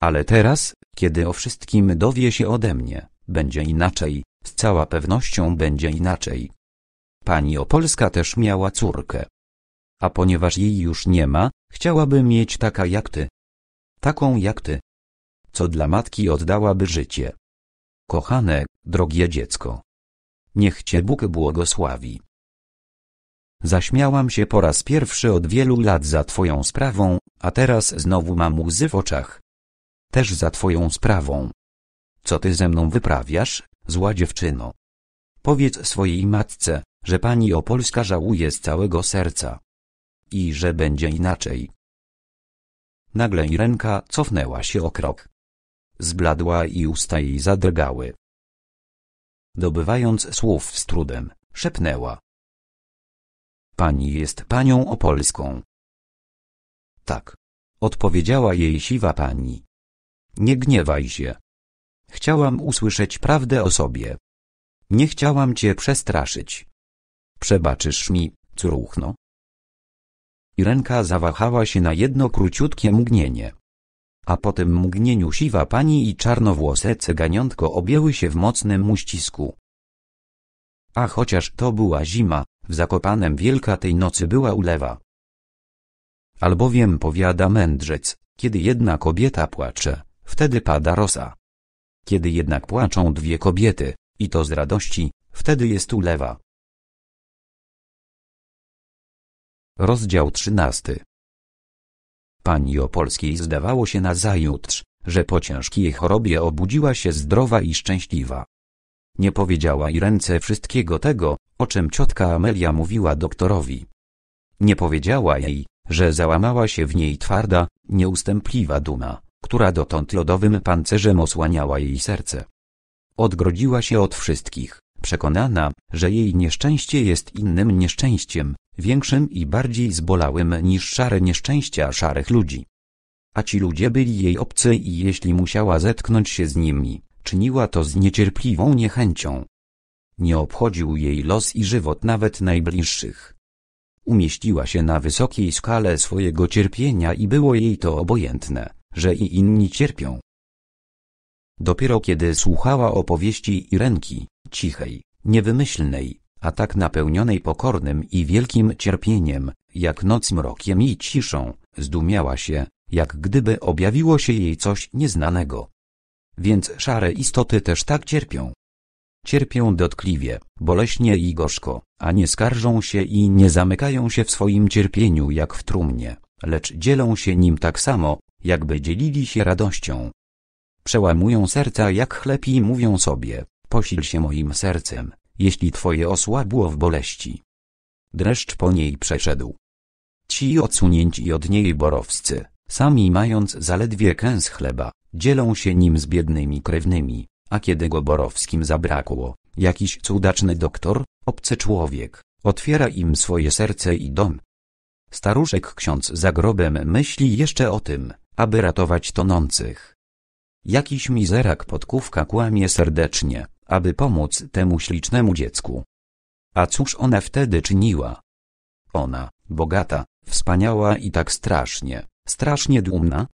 Ale teraz, kiedy o wszystkim dowie się ode mnie, będzie inaczej, z cała pewnością będzie inaczej. Pani Opolska też miała córkę a ponieważ jej już nie ma, chciałaby mieć taka jak ty. Taką jak ty. Co dla matki oddałaby życie. Kochane, drogie dziecko. Niech cię Bóg błogosławi. Zaśmiałam się po raz pierwszy od wielu lat za twoją sprawą, a teraz znowu mam łzy w oczach. Też za twoją sprawą. Co ty ze mną wyprawiasz, zła dziewczyno? Powiedz swojej matce, że pani Opolska żałuje z całego serca i że będzie inaczej. Nagle jej ręka cofnęła się o krok. Zbladła i usta jej zadrgały. Dobywając słów z trudem, szepnęła. Pani jest panią opolską. Tak. Odpowiedziała jej siwa pani. Nie gniewaj się. Chciałam usłyszeć prawdę o sobie. Nie chciałam cię przestraszyć. Przebaczysz mi, córuchno? i ręka zawahała się na jedno króciutkie mgnienie. A po tym mgnieniu siwa pani i czarnowłose cyganiątko objęły się w mocnym uścisku. A chociaż to była zima, w Zakopanem wielka tej nocy była ulewa. Albowiem powiada mędrzec, kiedy jedna kobieta płacze, wtedy pada rosa. Kiedy jednak płaczą dwie kobiety, i to z radości, wtedy jest ulewa. Rozdział trzynasty. Pani Opolskiej zdawało się nazajutrz, że po ciężkiej chorobie obudziła się zdrowa i szczęśliwa. Nie powiedziała i ręce wszystkiego tego, o czym ciotka Amelia mówiła doktorowi. Nie powiedziała jej, że załamała się w niej twarda, nieustępliwa duma, która dotąd lodowym pancerzem osłaniała jej serce. Odgrodziła się od wszystkich przekonana, że jej nieszczęście jest innym nieszczęściem, większym i bardziej zbolałym niż szare nieszczęścia szarych ludzi. A ci ludzie byli jej obcy i jeśli musiała zetknąć się z nimi, czyniła to z niecierpliwą niechęcią. Nie obchodził jej los i żywot nawet najbliższych. Umieściła się na wysokiej skale swojego cierpienia i było jej to obojętne, że i inni cierpią. Dopiero kiedy słuchała opowieści Irenki, cichej, niewymyślnej, a tak napełnionej pokornym i wielkim cierpieniem, jak noc mrokiem i ciszą, zdumiała się, jak gdyby objawiło się jej coś nieznanego. Więc szare istoty też tak cierpią. Cierpią dotkliwie, boleśnie i gorzko, a nie skarżą się i nie zamykają się w swoim cierpieniu jak w trumnie, lecz dzielą się nim tak samo, jakby dzielili się radością, Przełamują serca jak chleb i mówią sobie, posil się moim sercem, jeśli twoje osłabło w boleści. Dreszcz po niej przeszedł. Ci odsunięci od niej borowscy, sami mając zaledwie kęs chleba, dzielą się nim z biednymi krewnymi, a kiedy go borowskim zabrakło, jakiś cudaczny doktor, obcy człowiek, otwiera im swoje serce i dom. Staruszek ksiądz za grobem myśli jeszcze o tym, aby ratować tonących. Jakiś mizerak podkówka kłamie serdecznie, aby pomóc temu ślicznemu dziecku. A cóż ona wtedy czyniła? Ona, bogata, wspaniała i tak strasznie, strasznie dumna?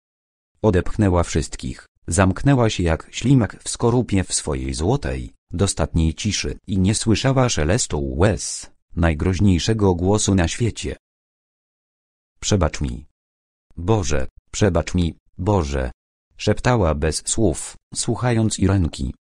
Odepchnęła wszystkich, zamknęła się jak ślimak w skorupie w swojej złotej, dostatniej ciszy i nie słyszała szelestu łez, najgroźniejszego głosu na świecie. Przebacz mi. Boże, przebacz mi, Boże, Szeptała bez słów, słuchając Irenki.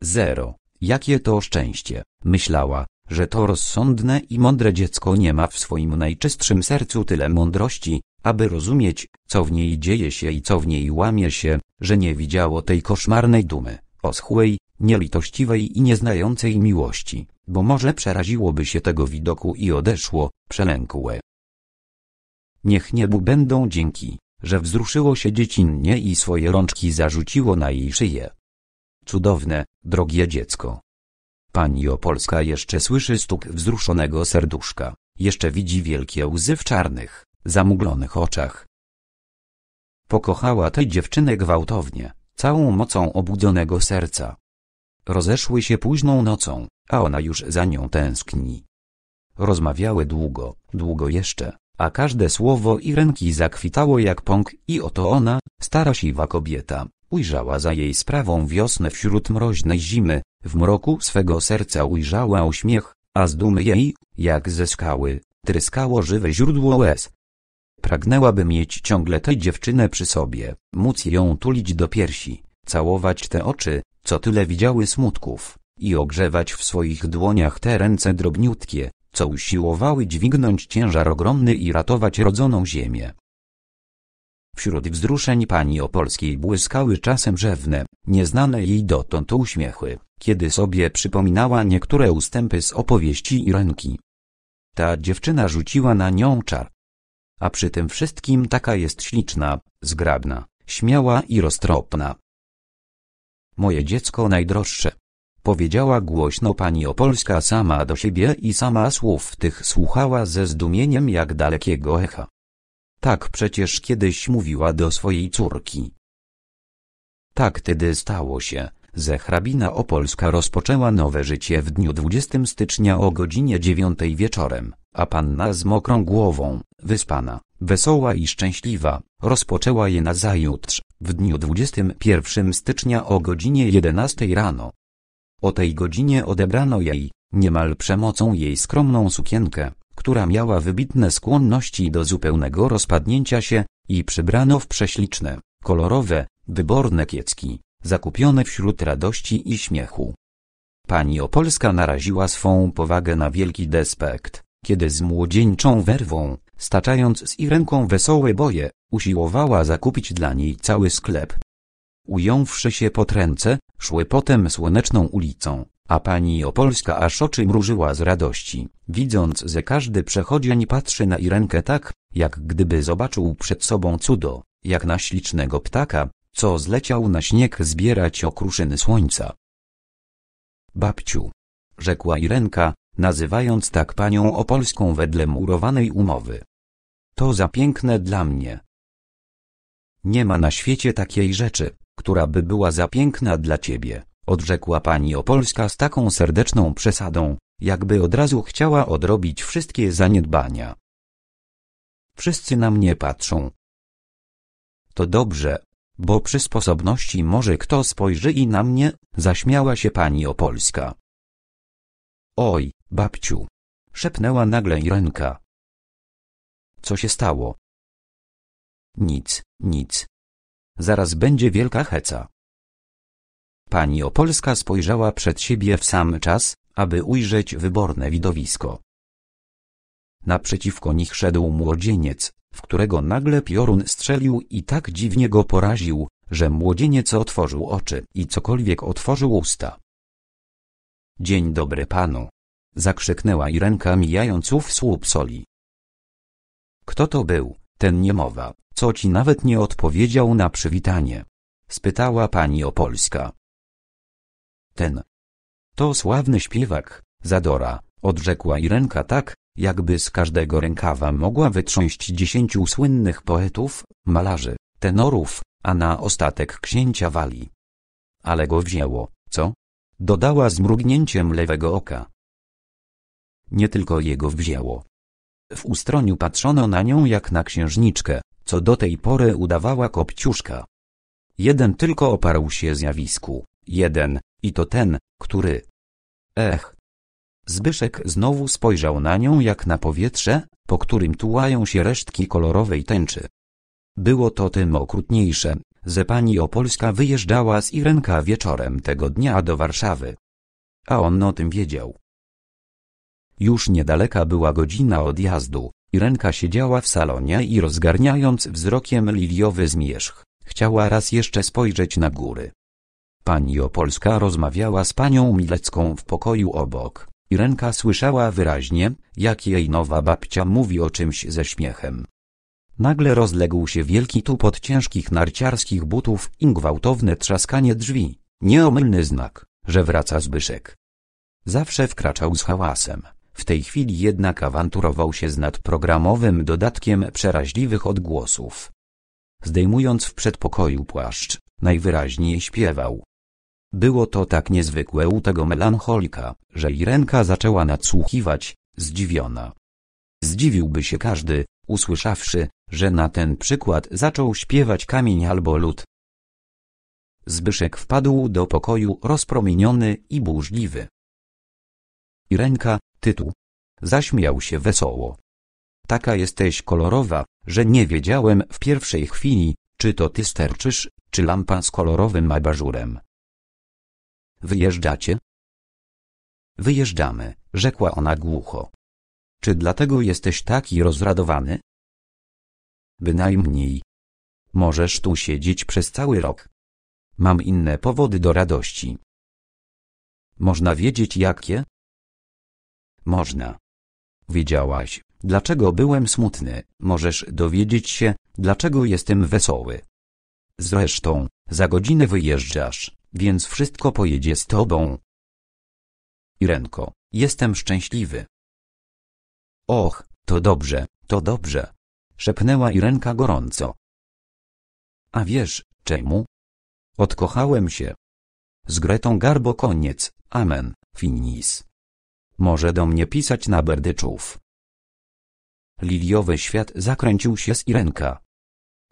Zero. Jakie to szczęście, myślała, że to rozsądne i mądre dziecko nie ma w swoim najczystszym sercu tyle mądrości, aby rozumieć, co w niej dzieje się i co w niej łamie się, że nie widziało tej koszmarnej dumy, oschłej, nielitościwej i nieznającej miłości, bo może przeraziłoby się tego widoku i odeszło, przelękłe. Niech niebu będą dzięki że wzruszyło się dziecinnie i swoje rączki zarzuciło na jej szyję. Cudowne, drogie dziecko. Pani Opolska jeszcze słyszy stuk wzruszonego serduszka, jeszcze widzi wielkie łzy w czarnych, zamuglonych oczach. Pokochała tej dziewczynę gwałtownie, całą mocą obudzonego serca. Rozeszły się późną nocą, a ona już za nią tęskni. Rozmawiały długo, długo jeszcze a każde słowo i ręki zakwitało jak pąk i oto ona, stara siwa kobieta, ujrzała za jej sprawą wiosnę wśród mroźnej zimy, w mroku swego serca ujrzała uśmiech, a z dumy jej, jak ze skały, tryskało żywe źródło łez. Pragnęłaby mieć ciągle tę dziewczynę przy sobie, móc ją tulić do piersi, całować te oczy, co tyle widziały smutków, i ogrzewać w swoich dłoniach te ręce drobniutkie, co usiłowały dźwignąć ciężar ogromny i ratować rodzoną ziemię. Wśród wzruszeń pani Opolskiej błyskały czasem rzewne, nieznane jej dotąd uśmiechy, kiedy sobie przypominała niektóre ustępy z opowieści i ręki. Ta dziewczyna rzuciła na nią czar. A przy tym wszystkim taka jest śliczna, zgrabna, śmiała i roztropna. Moje dziecko najdroższe. Powiedziała głośno pani Opolska sama do siebie i sama słów tych słuchała ze zdumieniem jak dalekiego echa. Tak przecież kiedyś mówiła do swojej córki. Tak tedy stało się, że hrabina Opolska rozpoczęła nowe życie w dniu 20 stycznia o godzinie 9 wieczorem, a panna z mokrą głową, wyspana, wesoła i szczęśliwa, rozpoczęła je nazajutrz, w dniu 21 stycznia o godzinie 11 rano. O tej godzinie odebrano jej, niemal przemocą jej skromną sukienkę, która miała wybitne skłonności do zupełnego rozpadnięcia się, i przybrano w prześliczne, kolorowe, wyborne kiecki, zakupione wśród radości i śmiechu. Pani Opolska naraziła swą powagę na wielki despekt, kiedy z młodzieńczą werwą, staczając z ich ręką wesołe boje, usiłowała zakupić dla niej cały sklep. Ująwszy się pod ręce, Szły potem słoneczną ulicą, a pani Opolska aż oczy mrużyła z radości, widząc, że każdy przechodzień patrzy na Irenkę tak, jak gdyby zobaczył przed sobą cudo, jak na ślicznego ptaka, co zleciał na śnieg zbierać okruszyny słońca. Babciu, rzekła Irenka, nazywając tak panią Opolską wedle murowanej umowy. To za piękne dla mnie. Nie ma na świecie takiej rzeczy, która by była za piękna dla ciebie, odrzekła pani Opolska z taką serdeczną przesadą, jakby od razu chciała odrobić wszystkie zaniedbania. Wszyscy na mnie patrzą. To dobrze, bo przy sposobności może kto spojrzy i na mnie, zaśmiała się pani Opolska. Oj, babciu! szepnęła nagle Irenka. Co się stało? Nic, nic, Zaraz będzie wielka heca. Pani Opolska spojrzała przed siebie w sam czas, aby ujrzeć wyborne widowisko. Naprzeciwko nich szedł młodzieniec, w którego nagle piorun strzelił i tak dziwnie go poraził, że młodzieniec otworzył oczy i cokolwiek otworzył usta. Dzień dobry panu! zakrzyknęła Irenka mijając ów słup soli. Kto to był, ten niemowa, co ci nawet nie odpowiedział na przywitanie. Spytała pani Opolska. Ten. To sławny śpiewak, Zadora, odrzekła Irenka tak, jakby z każdego rękawa mogła wytrząść dziesięciu słynnych poetów, malarzy, tenorów, a na ostatek księcia wali. Ale go wzięło, co? Dodała z mrugnięciem lewego oka. Nie tylko jego wzięło. W ustroniu patrzono na nią jak na księżniczkę, co do tej pory udawała Kopciuszka. Jeden tylko oparł się zjawisku, jeden, i to ten, który... Ech. Zbyszek znowu spojrzał na nią jak na powietrze, po którym tułają się resztki kolorowej tęczy. Było to tym okrutniejsze, że pani Opolska wyjeżdżała z Irenka wieczorem tego dnia do Warszawy. A on o tym wiedział. Już niedaleka była godzina odjazdu, Irenka siedziała w salonie i rozgarniając wzrokiem liliowy zmierzch, chciała raz jeszcze spojrzeć na góry. Pani Opolska rozmawiała z panią Milecką w pokoju obok. Irenka słyszała wyraźnie, jak jej nowa babcia mówi o czymś ze śmiechem. Nagle rozległ się wielki tupot ciężkich narciarskich butów i gwałtowne trzaskanie drzwi, nieomylny znak, że wraca Zbyszek. Zawsze wkraczał z hałasem. W tej chwili jednak awanturował się z nadprogramowym dodatkiem przeraźliwych odgłosów. Zdejmując w przedpokoju płaszcz, najwyraźniej śpiewał. Było to tak niezwykłe u tego melancholika, że Irenka zaczęła nadsłuchiwać, zdziwiona. Zdziwiłby się każdy, usłyszawszy, że na ten przykład zaczął śpiewać kamień albo lód. Zbyszek wpadł do pokoju rozpromieniony i burzliwy i ręka, tytuł. Zaśmiał się wesoło. Taka jesteś kolorowa, że nie wiedziałem w pierwszej chwili, czy to ty sterczysz, czy lampa z kolorowym abażurem. Wyjeżdżacie? Wyjeżdżamy, rzekła ona głucho. Czy dlatego jesteś taki rozradowany? Bynajmniej. Możesz tu siedzieć przez cały rok. Mam inne powody do radości. Można wiedzieć jakie? Można. Wiedziałaś, dlaczego byłem smutny, możesz dowiedzieć się, dlaczego jestem wesoły. Zresztą, za godzinę wyjeżdżasz, więc wszystko pojedzie z tobą. Irenko, jestem szczęśliwy. Och, to dobrze, to dobrze. Szepnęła Irenka gorąco. A wiesz, czemu? Odkochałem się. Z Gretą Garbo koniec, amen, finis. Może do mnie pisać na berdyczów. Liliowy świat zakręcił się z Irenka.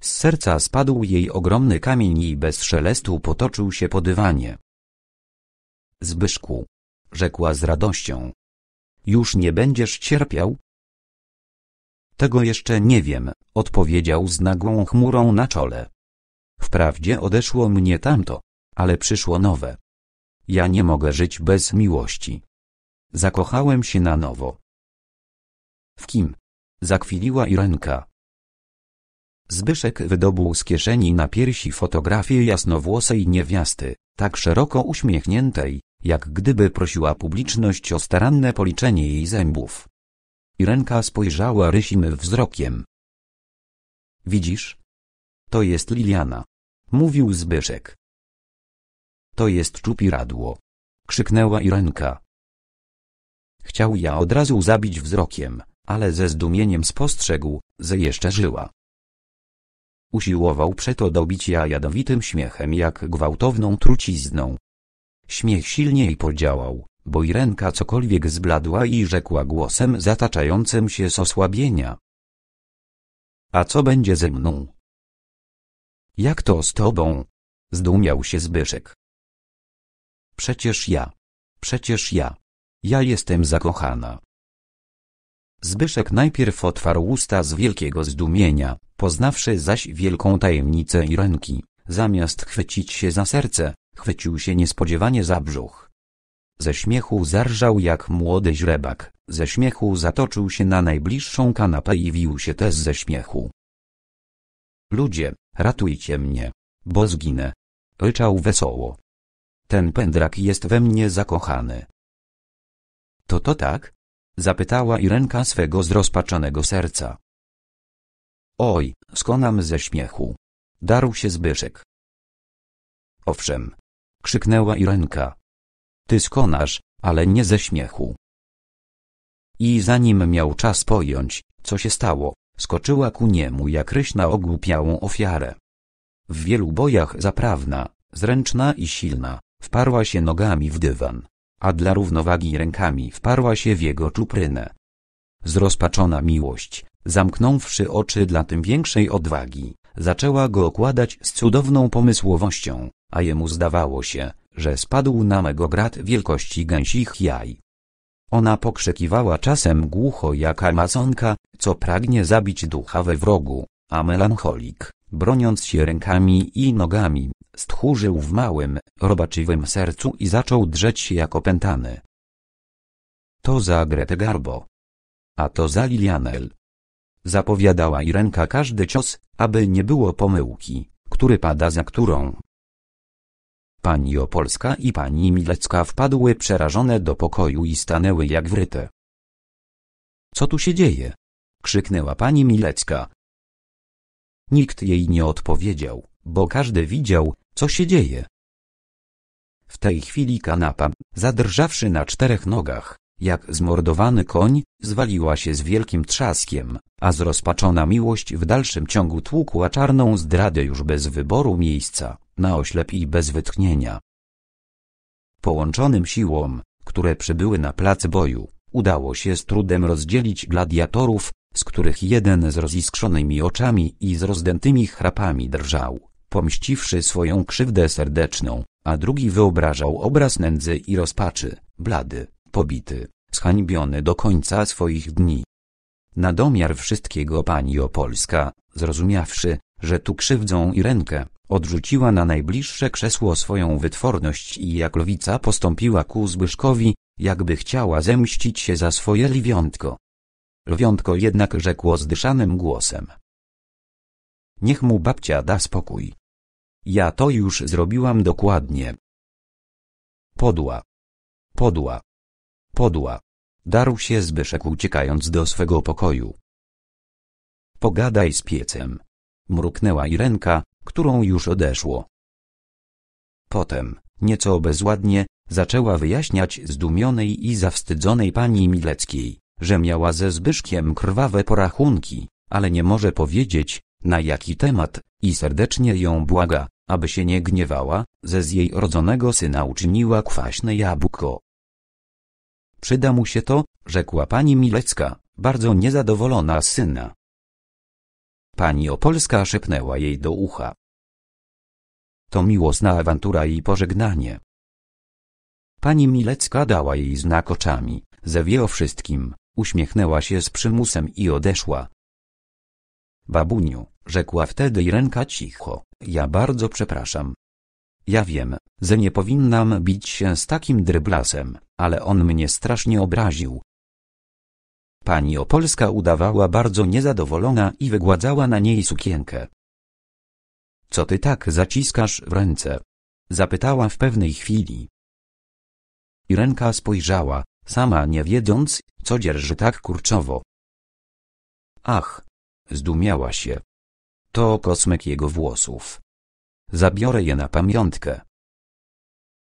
Z serca spadł jej ogromny kamień i bez szelestu potoczył się po dywanie. Zbyszku, rzekła z radością. Już nie będziesz cierpiał? Tego jeszcze nie wiem, odpowiedział z nagłą chmurą na czole. Wprawdzie odeszło mnie tamto, ale przyszło nowe. Ja nie mogę żyć bez miłości. Zakochałem się na nowo. W kim? Zakwiliła Irenka. Zbyszek wydobył z kieszeni na piersi fotografię jasnowłosej niewiasty, tak szeroko uśmiechniętej, jak gdyby prosiła publiczność o staranne policzenie jej zębów. Irenka spojrzała rysim wzrokiem. Widzisz? To jest Liliana. Mówił Zbyszek. To jest czupiradło. Krzyknęła Irenka. Chciał ja od razu zabić wzrokiem, ale ze zdumieniem spostrzegł, że jeszcze żyła. Usiłował przeto dobić ja jadowitym śmiechem jak gwałtowną trucizną. Śmiech silniej podziałał, bo i ręka cokolwiek zbladła i rzekła głosem zataczającym się z osłabienia. A co będzie ze mną? Jak to z tobą? Zdumiał się Zbyszek. Przecież ja. Przecież ja. Ja jestem zakochana. Zbyszek najpierw otwarł usta z wielkiego zdumienia, poznawszy zaś wielką tajemnicę Irenki, zamiast chwycić się za serce, chwycił się niespodziewanie za brzuch. Ze śmiechu zarżał jak młody źrebak, ze śmiechu zatoczył się na najbliższą kanapę i wił się też ze śmiechu. Ludzie, ratujcie mnie, bo zginę. Ryczał wesoło. Ten pędrak jest we mnie zakochany. To to tak? Zapytała Irenka swego zrozpaczonego serca. Oj, skonam ze śmiechu. Darł się Zbyszek. Owszem. Krzyknęła Irenka. Ty skonasz, ale nie ze śmiechu. I zanim miał czas pojąć, co się stało, skoczyła ku niemu jak ryś na ogłupiałą ofiarę. W wielu bojach zaprawna, zręczna i silna, wparła się nogami w dywan a dla równowagi rękami wparła się w jego czuprynę. Zrozpaczona miłość, zamknąwszy oczy dla tym większej odwagi, zaczęła go okładać z cudowną pomysłowością, a jemu zdawało się, że spadł na mego grat wielkości gęsich jaj. Ona pokrzykiwała czasem głucho jak amazonka, co pragnie zabić ducha we wrogu, a melancholik, broniąc się rękami i nogami, stchórzył w małym, robaczywym sercu i zaczął drzeć się jak opętany. To za Gretę Garbo. A to za Lilianel. Zapowiadała Irenka każdy cios, aby nie było pomyłki, który pada za którą. Pani Opolska i pani Milecka wpadły przerażone do pokoju i stanęły jak wryte. Co tu się dzieje? krzyknęła pani Milecka. Nikt jej nie odpowiedział, bo każdy widział, co się dzieje? W tej chwili kanapa, zadrżawszy na czterech nogach, jak zmordowany koń, zwaliła się z wielkim trzaskiem, a zrozpaczona miłość w dalszym ciągu tłukła czarną zdradę już bez wyboru miejsca, na oślep i bez wytchnienia. Połączonym siłom, które przybyły na plac boju, udało się z trudem rozdzielić gladiatorów, z których jeden z roziskrzonymi oczami i z rozdętymi chrapami drżał, pomściwszy swoją krzywdę serdeczną, a drugi wyobrażał obraz nędzy i rozpaczy, blady, pobity, zhańbiony do końca swoich dni. Na domiar wszystkiego pani Opolska, zrozumiawszy, że tu krzywdzą i rękę, odrzuciła na najbliższe krzesło swoją wytworność i jak lwica postąpiła ku Zbyszkowi, jakby chciała zemścić się za swoje lwiątko. Lwiątko jednak rzekło zdyszanym głosem. Niech mu babcia da spokój. Ja to już zrobiłam dokładnie. Podła. Podła. Podła. Darł się Zbyszek uciekając do swego pokoju. Pogadaj z piecem. Mruknęła Irenka, którą już odeszło. Potem, nieco bezładnie, zaczęła wyjaśniać zdumionej i zawstydzonej pani Mileckiej, że miała ze Zbyszkiem krwawe porachunki, ale nie może powiedzieć, na jaki temat, i serdecznie ją błaga, aby się nie gniewała, ze z jej rodzonego syna uczyniła kwaśne jabłko. Przyda mu się to, rzekła pani Milecka, bardzo niezadowolona z syna. Pani Opolska szepnęła jej do ucha. To miłosna awantura i pożegnanie. Pani Milecka dała jej znak oczami, zewie o wszystkim, uśmiechnęła się z przymusem i odeszła. Babuniu, Rzekła wtedy Irenka cicho. Ja bardzo przepraszam. Ja wiem, że nie powinnam bić się z takim dryblasem, ale on mnie strasznie obraził. Pani Opolska udawała bardzo niezadowolona i wygładzała na niej sukienkę. Co ty tak zaciskasz w ręce? Zapytała w pewnej chwili. Irenka spojrzała, sama nie wiedząc, co dzierży tak kurczowo. Ach! Zdumiała się. To kosmyk jego włosów. Zabiorę je na pamiątkę.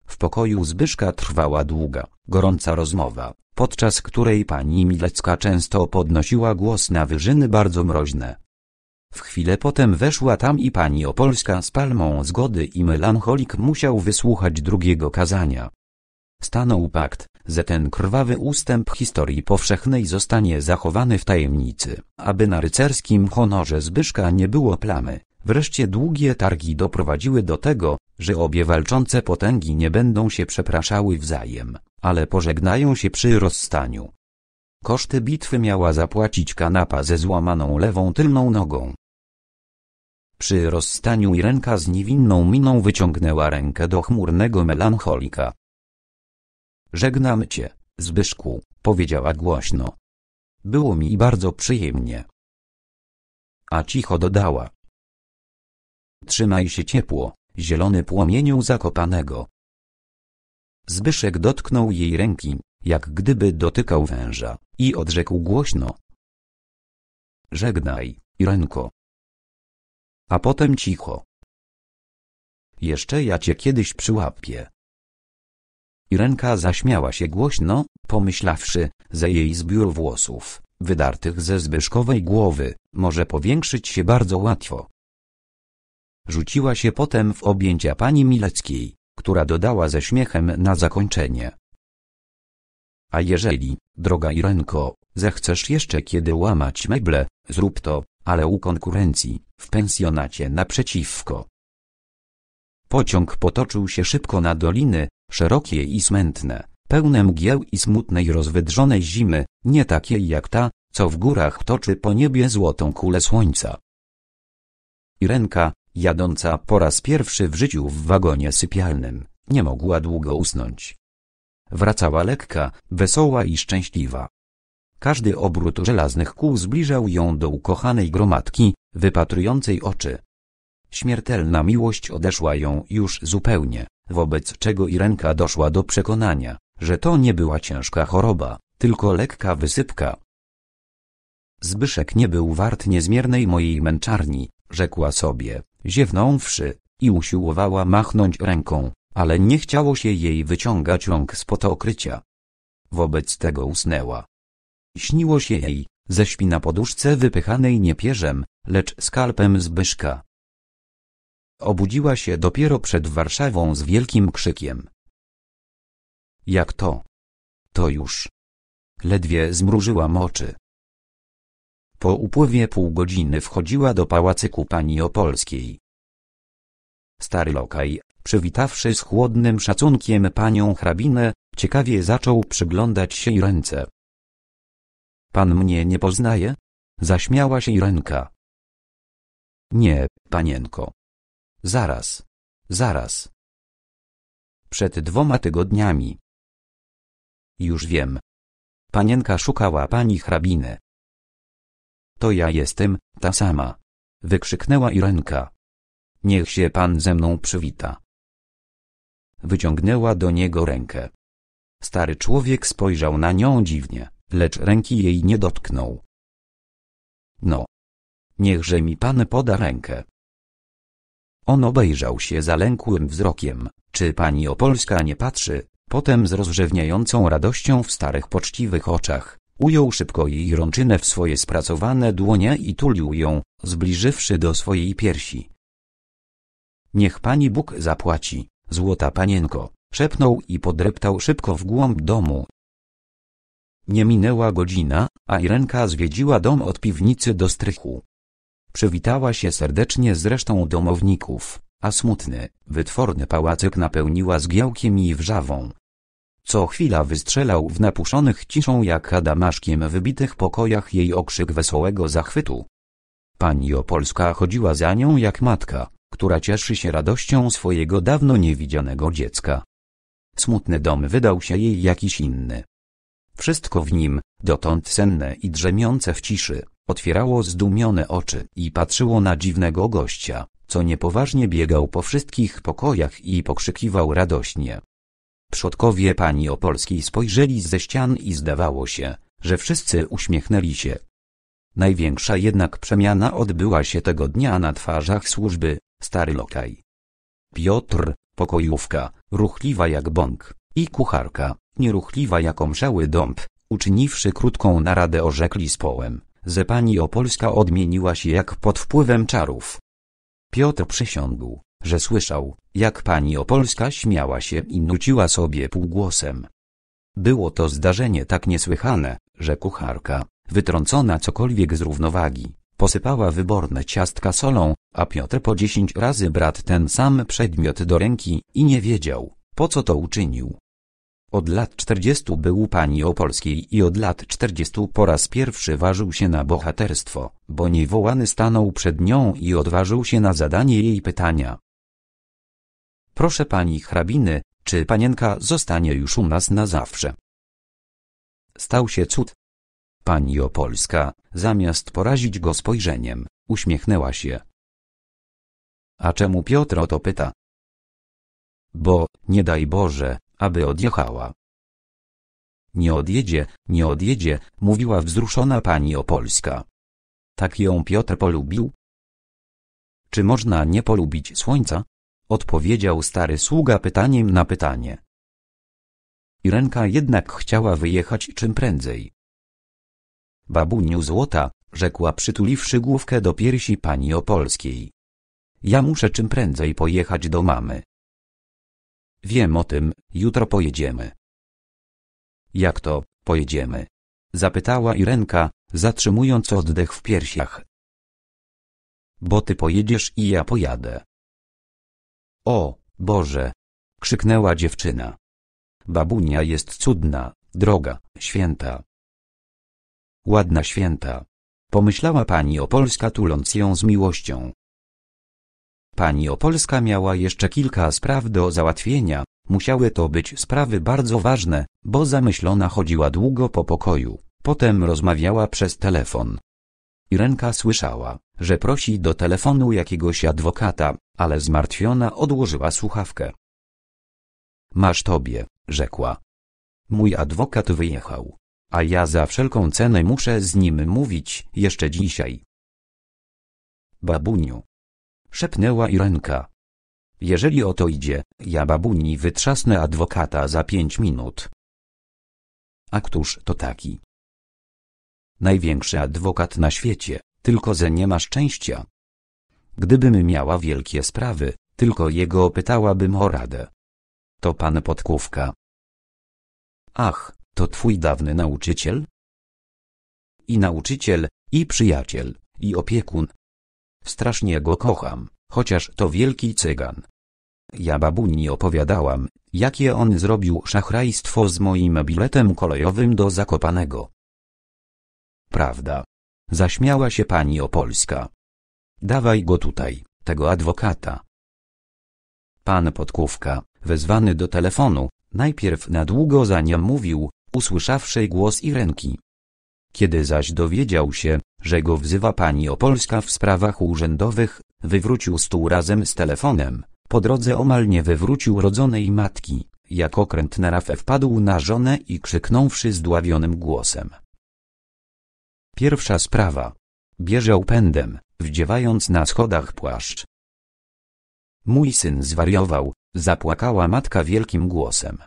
W pokoju Zbyszka trwała długa, gorąca rozmowa, podczas której pani Milecka często podnosiła głos na wyżyny bardzo mroźne. W chwilę potem weszła tam i pani Opolska z palmą zgody i melancholik musiał wysłuchać drugiego kazania. Stanął pakt, że ten krwawy ustęp historii powszechnej zostanie zachowany w tajemnicy, aby na rycerskim honorze Zbyszka nie było plamy. Wreszcie długie targi doprowadziły do tego, że obie walczące potęgi nie będą się przepraszały wzajem, ale pożegnają się przy rozstaniu. Koszty bitwy miała zapłacić kanapa ze złamaną lewą tylną nogą. Przy rozstaniu Irenka z niewinną miną wyciągnęła rękę do chmurnego melancholika, Żegnam cię, Zbyszku, powiedziała głośno. Było mi bardzo przyjemnie. A cicho dodała. Trzymaj się ciepło, zielony płomieniu zakopanego. Zbyszek dotknął jej ręki, jak gdyby dotykał węża, i odrzekł głośno. Żegnaj, Irenko. A potem cicho. Jeszcze ja cię kiedyś przyłapię. Irenka zaśmiała się głośno, pomyślawszy, że jej zbiór włosów, wydartych ze zbyszkowej głowy, może powiększyć się bardzo łatwo. Rzuciła się potem w objęcia pani Mileckiej, która dodała ze śmiechem na zakończenie. A jeżeli, droga Irenko, zechcesz jeszcze kiedy łamać meble, zrób to, ale u konkurencji, w pensjonacie naprzeciwko. Pociąg potoczył się szybko na doliny, szerokie i smętne, pełne mgieł i smutnej rozwydrzonej zimy, nie takiej jak ta, co w górach toczy po niebie złotą kulę słońca. Irenka, jadąca po raz pierwszy w życiu w wagonie sypialnym, nie mogła długo usnąć. Wracała lekka, wesoła i szczęśliwa. Każdy obrót żelaznych kół zbliżał ją do ukochanej gromadki, wypatrującej oczy. Śmiertelna miłość odeszła ją już zupełnie, wobec czego Irenka doszła do przekonania, że to nie była ciężka choroba, tylko lekka wysypka. Zbyszek nie był wart niezmiernej mojej męczarni, rzekła sobie, ziewnąwszy, i usiłowała machnąć ręką, ale nie chciało się jej wyciągać rąk spod okrycia. Wobec tego usnęła. Śniło się jej, ze śpi na poduszce wypychanej nie pierzem, lecz skalpem Zbyszka. Obudziła się dopiero przed Warszawą z wielkim krzykiem. Jak to? To już. Ledwie zmrużyłam oczy. Po upływie pół godziny wchodziła do pałacyku pani Opolskiej. Stary lokaj, przywitawszy z chłodnym szacunkiem panią hrabinę, ciekawie zaczął przyglądać się jej ręce. Pan mnie nie poznaje? Zaśmiała się Irenka. Nie, panienko. Zaraz. Zaraz. Przed dwoma tygodniami. Już wiem. Panienka szukała pani hrabiny. To ja jestem, ta sama. Wykrzyknęła Irenka. Niech się pan ze mną przywita. Wyciągnęła do niego rękę. Stary człowiek spojrzał na nią dziwnie, lecz ręki jej nie dotknął. No. Niechże mi pan poda rękę. On obejrzał się zalękłym wzrokiem, czy pani Opolska nie patrzy, potem z rozrzewniającą radością w starych poczciwych oczach, ujął szybko jej rączynę w swoje spracowane dłonie i tulił ją, zbliżywszy do swojej piersi. Niech pani Bóg zapłaci, złota panienko, szepnął i podreptał szybko w głąb domu. Nie minęła godzina, a Irenka zwiedziła dom od piwnicy do strychu. Przywitała się serdecznie z resztą domowników, a smutny, wytworny pałacyk napełniła zgiełkiem i wrzawą. Co chwila wystrzelał w napuszonych ciszą jak adamaszkiem wybitych pokojach jej okrzyk wesołego zachwytu. Pani Opolska chodziła za nią jak matka, która cieszy się radością swojego dawno niewidzianego dziecka. Smutny dom wydał się jej jakiś inny. Wszystko w nim, dotąd senne i drzemiące w ciszy, Otwierało zdumione oczy i patrzyło na dziwnego gościa, co niepoważnie biegał po wszystkich pokojach i pokrzykiwał radośnie. Przodkowie pani Opolskiej spojrzeli ze ścian i zdawało się, że wszyscy uśmiechnęli się. Największa jednak przemiana odbyła się tego dnia na twarzach służby, stary lokaj. Piotr, pokojówka, ruchliwa jak bąk, i kucharka, nieruchliwa jak omszały dąb, uczyniwszy krótką naradę orzekli z połem, że pani Opolska odmieniła się jak pod wpływem czarów. Piotr przysiągł, że słyszał, jak pani Opolska śmiała się i nuciła sobie półgłosem. Było to zdarzenie tak niesłychane, że kucharka, wytrącona cokolwiek z równowagi, posypała wyborne ciastka solą, a Piotr po dziesięć razy brat ten sam przedmiot do ręki i nie wiedział, po co to uczynił. Od lat 40 był pani Opolskiej i od lat 40 po raz pierwszy ważył się na bohaterstwo, bo niewołany stanął przed nią i odważył się na zadanie jej pytania. Proszę pani hrabiny, czy panienka zostanie już u nas na zawsze? Stał się cud. Pani Opolska, zamiast porazić go spojrzeniem, uśmiechnęła się. A czemu Piotr o to pyta? Bo, nie daj Boże, aby odjechała. Nie odjedzie, nie odjedzie, mówiła wzruszona pani Opolska. Tak ją Piotr polubił? Czy można nie polubić słońca? Odpowiedział stary sługa pytaniem na pytanie. Irenka jednak chciała wyjechać czym prędzej. Babuniu złota, rzekła przytuliwszy główkę do piersi pani Opolskiej. Ja muszę czym prędzej pojechać do mamy. Wiem o tym, jutro pojedziemy. Jak to, pojedziemy? Zapytała Irenka, zatrzymując oddech w piersiach. Bo ty pojedziesz i ja pojadę. O, Boże! Krzyknęła dziewczyna. Babunia jest cudna, droga, święta. Ładna święta. Pomyślała pani Polska tuląc ją z miłością. Pani Opolska miała jeszcze kilka spraw do załatwienia, musiały to być sprawy bardzo ważne, bo zamyślona chodziła długo po pokoju, potem rozmawiała przez telefon. Irenka słyszała, że prosi do telefonu jakiegoś adwokata, ale zmartwiona odłożyła słuchawkę. Masz tobie, rzekła. Mój adwokat wyjechał, a ja za wszelką cenę muszę z nim mówić jeszcze dzisiaj. Babuniu, szepnęła Irenka. Jeżeli o to idzie, ja babuni wytrzasnę adwokata za pięć minut. A któż to taki? Największy adwokat na świecie, tylko ze nie ma szczęścia. Gdybym miała wielkie sprawy, tylko jego pytałabym o radę. To pan Podkówka. Ach, to twój dawny nauczyciel? I nauczyciel, i przyjaciel, i opiekun, Strasznie go kocham, chociaż to wielki cygan. Ja babuni opowiadałam, jakie on zrobił szachrajstwo z moim biletem kolejowym do Zakopanego. Prawda. Zaśmiała się pani Opolska. Dawaj go tutaj, tego adwokata. Pan Podkówka, wezwany do telefonu, najpierw na długo za nią mówił, usłyszawszy głos i ręki. Kiedy zaś dowiedział się, że go wzywa pani Opolska w sprawach urzędowych, wywrócił stół razem z telefonem. Po drodze omal nie wywrócił rodzonej matki, jak okręt na rafę wpadł na żonę i krzyknąwszy zdławionym głosem. Pierwsza sprawa. Bierzał pędem, wdziewając na schodach płaszcz. Mój syn zwariował, zapłakała matka wielkim głosem.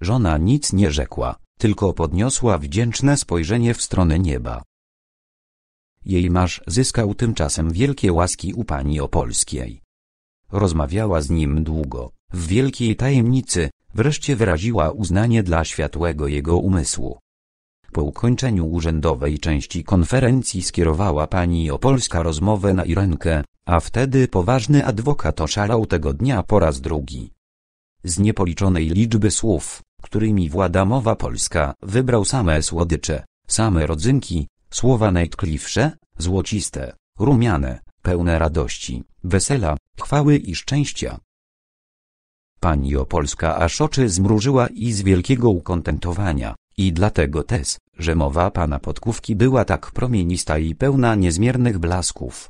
Żona nic nie rzekła, tylko podniosła wdzięczne spojrzenie w stronę nieba. Jej masz zyskał tymczasem wielkie łaski u pani Opolskiej. Rozmawiała z nim długo, w wielkiej tajemnicy, wreszcie wyraziła uznanie dla światłego jego umysłu. Po ukończeniu urzędowej części konferencji skierowała pani Opolska rozmowę na Irenkę, a wtedy poważny adwokat oszalał tego dnia po raz drugi. Z niepoliczonej liczby słów, którymi włada mowa polska, wybrał same słodycze, same rodzynki, słowa najtkliwsze, złociste, rumiane, pełne radości, wesela, chwały i szczęścia. Pani Opolska aż oczy zmrużyła i z wielkiego ukontentowania, i dlatego też, że mowa pana Podkówki była tak promienista i pełna niezmiernych blasków.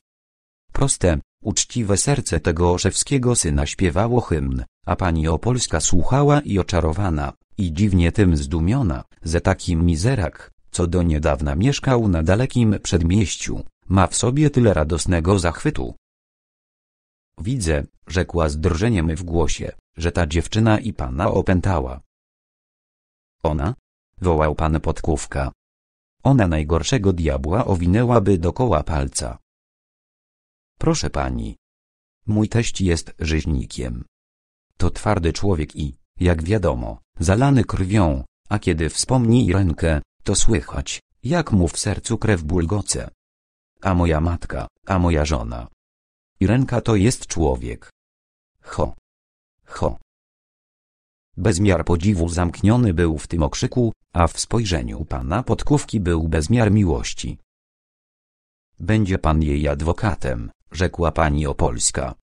Proste, uczciwe serce tego szewskiego syna śpiewało hymn, a pani Opolska słuchała i oczarowana, i dziwnie tym zdumiona, że taki mizerak, co do niedawna mieszkał na dalekim przedmieściu, ma w sobie tyle radosnego zachwytu. Widzę, rzekła z drżeniem w głosie, że ta dziewczyna i pana opętała. Ona? wołał pan podkówka. Ona najgorszego diabła owinęłaby dokoła palca. Proszę pani. Mój teść jest rzeźnikiem. To twardy człowiek i, jak wiadomo, zalany krwią, a kiedy wspomni rękę, to słychać, jak mu w sercu krew bulgoce. A moja matka, a moja żona. Irenka to jest człowiek. Ho. Ho. Bezmiar podziwu zamkniony był w tym okrzyku, a w spojrzeniu pana podkówki był bezmiar miłości. Będzie pan jej adwokatem, rzekła pani Opolska.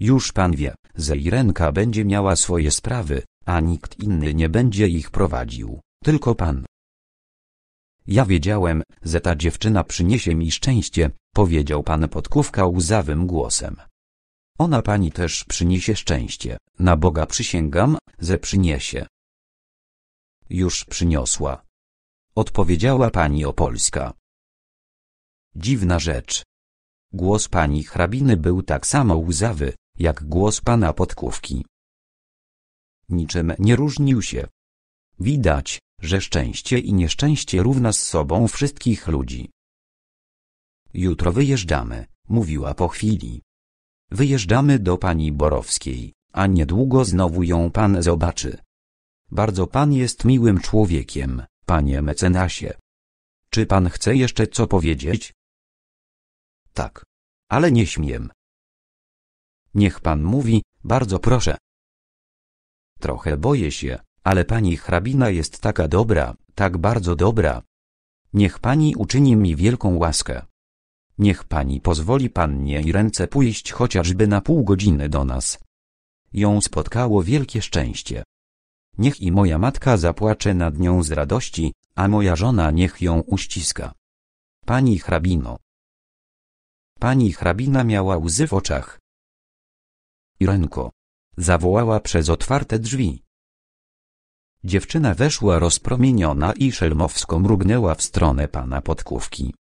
Już pan wie, że Irenka będzie miała swoje sprawy, a nikt inny nie będzie ich prowadził, tylko Pan. Ja wiedziałem, że ta dziewczyna przyniesie mi szczęście, powiedział Pan Podkówka łzawym głosem. Ona Pani też przyniesie szczęście, na Boga przysięgam, że przyniesie. Już przyniosła. Odpowiedziała Pani Opolska. Dziwna rzecz. Głos Pani hrabiny był tak samo łzawy, jak głos Pana Podkówki niczym nie różnił się. Widać, że szczęście i nieszczęście równa z sobą wszystkich ludzi. Jutro wyjeżdżamy, mówiła po chwili. Wyjeżdżamy do pani Borowskiej, a niedługo znowu ją pan zobaczy. Bardzo pan jest miłym człowiekiem, panie mecenasie. Czy pan chce jeszcze co powiedzieć? Tak. Ale nie śmiem. Niech pan mówi, bardzo proszę. Trochę boję się, ale pani hrabina jest taka dobra, tak bardzo dobra. Niech pani uczyni mi wielką łaskę. Niech pani pozwoli pannie i ręce pójść chociażby na pół godziny do nas. Ją spotkało wielkie szczęście. Niech i moja matka zapłacze nad nią z radości, a moja żona niech ją uściska. Pani hrabino. Pani hrabina miała łzy w oczach. Irenko, zawołała przez otwarte drzwi. Dziewczyna weszła rozpromieniona i szelmowsko mrugnęła w stronę pana podkówki.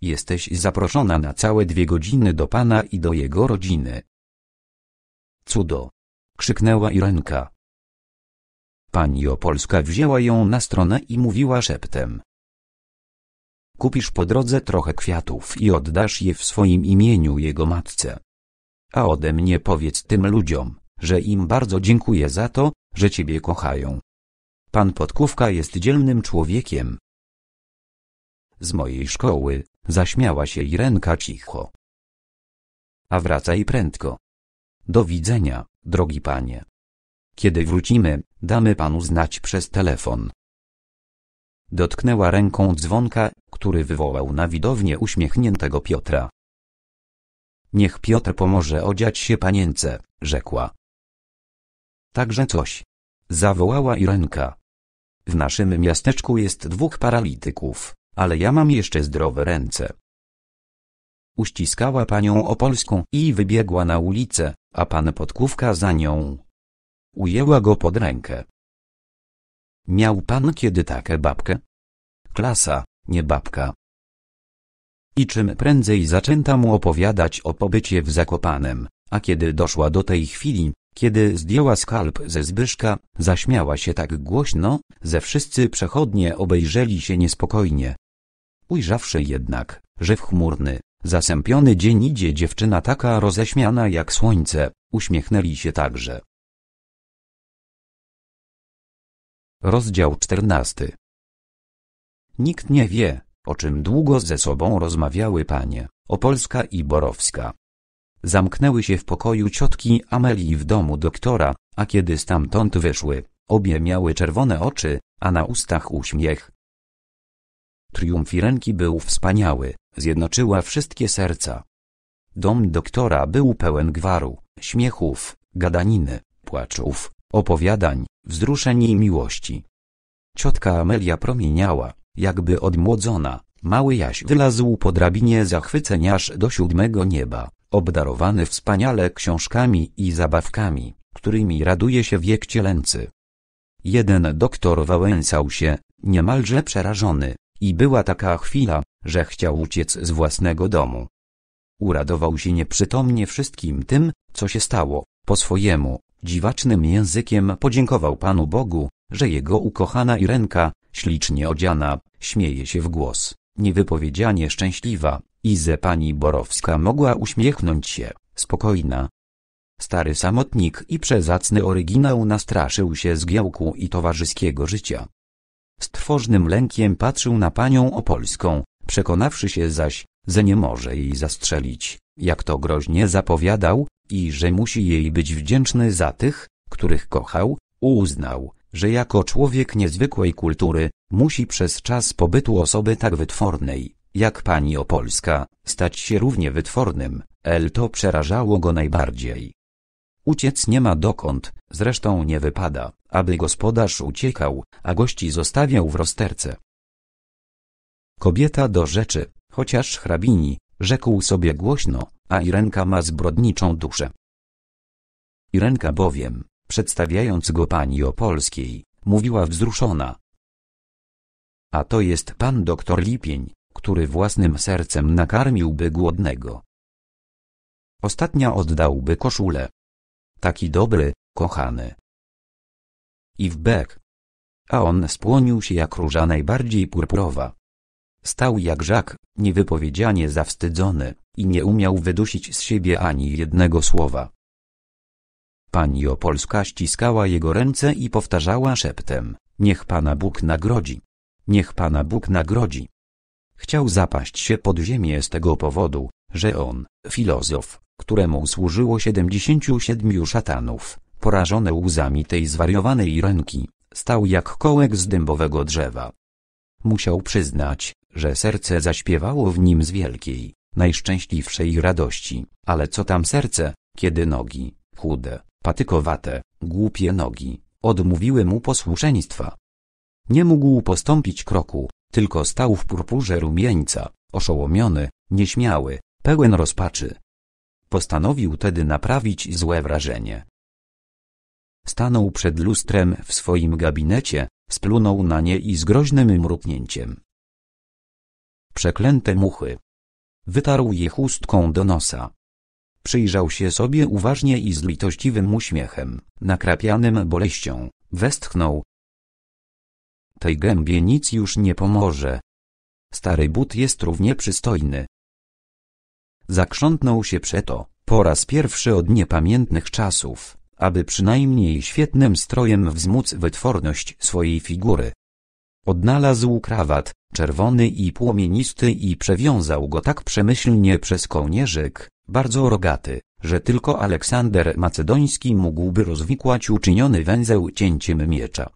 Jesteś zaproszona na całe dwie godziny do pana i do jego rodziny. Cudo! krzyknęła Irenka. Pani Opolska wzięła ją na stronę i mówiła szeptem. Kupisz po drodze trochę kwiatów i oddasz je w swoim imieniu jego matce. A ode mnie powiedz tym ludziom, że im bardzo dziękuję za to, że ciebie kochają. Pan Podkówka jest dzielnym człowiekiem. Z mojej szkoły, zaśmiała się Irenka cicho. A wracaj prędko. Do widzenia, drogi panie. Kiedy wrócimy, damy panu znać przez telefon. Dotknęła ręką dzwonka, który wywołał na widownię uśmiechniętego Piotra. Niech Piotr pomoże odziać się panience, rzekła. Także coś. Zawołała Irenka. W naszym miasteczku jest dwóch paralityków, ale ja mam jeszcze zdrowe ręce. Uściskała panią Opolską i wybiegła na ulicę, a pan Podkówka za nią. Ujęła go pod rękę. Miał pan kiedy takę babkę? Klasa, nie babka. I czym prędzej zaczęta mu opowiadać o pobycie w Zakopanem, a kiedy doszła do tej chwili, kiedy zdjęła skalp ze Zbyszka, zaśmiała się tak głośno, że wszyscy przechodnie obejrzeli się niespokojnie. Ujrzawszy jednak, że w chmurny, zasępiony dzień idzie dziewczyna taka roześmiana jak słońce, uśmiechnęli się także. Rozdział 14 Nikt nie wie, o czym długo ze sobą rozmawiały panie, Opolska i Borowska. Zamknęły się w pokoju ciotki Amelii w domu doktora, a kiedy stamtąd wyszły, obie miały czerwone oczy, a na ustach uśmiech. Triumf Irenki był wspaniały, zjednoczyła wszystkie serca. Dom doktora był pełen gwaru, śmiechów, gadaniny, płaczów, opowiadań, wzruszeń i miłości. Ciotka Amelia promieniała, jakby odmłodzona. Mały Jaś wylazł po drabinie zachwyceniarz do siódmego nieba, obdarowany wspaniale książkami i zabawkami, którymi raduje się wiek cielęcy. Jeden doktor wałęsał się, niemalże przerażony, i była taka chwila, że chciał uciec z własnego domu. Uradował się nieprzytomnie wszystkim tym, co się stało, po swojemu, dziwacznym językiem podziękował Panu Bogu, że jego ukochana Irenka, ślicznie odziana, śmieje się w głos, niewypowiedzianie szczęśliwa, i ze pani Borowska mogła uśmiechnąć się, spokojna. Stary samotnik i przezacny oryginał nastraszył się zgiełku i towarzyskiego życia. Z trwożnym lękiem patrzył na panią Opolską, przekonawszy się zaś, że nie może jej zastrzelić, jak to groźnie zapowiadał, i że musi jej być wdzięczny za tych, których kochał, uznał, że jako człowiek niezwykłej kultury, musi przez czas pobytu osoby tak wytwornej, jak pani Opolska, stać się równie wytwornym, el to przerażało go najbardziej. Uciec nie ma dokąd, zresztą nie wypada, aby gospodarz uciekał, a gości zostawiał w rozterce. Kobieta do rzeczy, chociaż hrabini, rzekł sobie głośno, a Irenka ma zbrodniczą duszę. Irenka bowiem, przedstawiając go pani Opolskiej, mówiła wzruszona. A to jest pan doktor Lipień, który własnym sercem nakarmiłby głodnego. Ostatnia oddałby koszulę. Taki dobry, kochany. I w bek. A on spłonił się jak róża najbardziej purpurowa. Stał jak żak, niewypowiedzianie zawstydzony, i nie umiał wydusić z siebie ani jednego słowa. Pani Opolska ściskała jego ręce i powtarzała szeptem, niech Pana Bóg nagrodzi. Niech Pana Bóg nagrodzi. Chciał zapaść się pod ziemię z tego powodu, że on, filozof, któremu służyło 77 szatanów, porażone łzami tej zwariowanej ręki, stał jak kołek z dębowego drzewa. Musiał przyznać, że serce zaśpiewało w nim z wielkiej, najszczęśliwszej radości, ale co tam serce, kiedy nogi, chude, patykowate, głupie nogi, odmówiły mu posłuszeństwa. Nie mógł postąpić kroku, tylko stał w purpurze rumieńca, oszołomiony, nieśmiały, pełen rozpaczy. Postanowił tedy naprawić złe wrażenie. Stanął przed lustrem w swoim gabinecie, splunął na nie i z groźnym mruknięciem. Przeklęte muchy. Wytarł je chustką do nosa. Przyjrzał się sobie uważnie i z litościwym uśmiechem, nakrapianym boleścią, westchnął. Tej gębie nic już nie pomoże. Stary but jest równie przystojny. Zakrzątnął się przeto, po raz pierwszy od niepamiętnych czasów, aby przynajmniej świetnym strojem wzmóc wytworność swojej figury. Odnalazł krawat, czerwony i płomienisty i przewiązał go tak przemyślnie przez kołnierzyk, bardzo rogaty, że tylko Aleksander Macedoński mógłby rozwikłać uczyniony węzeł cięciem miecza.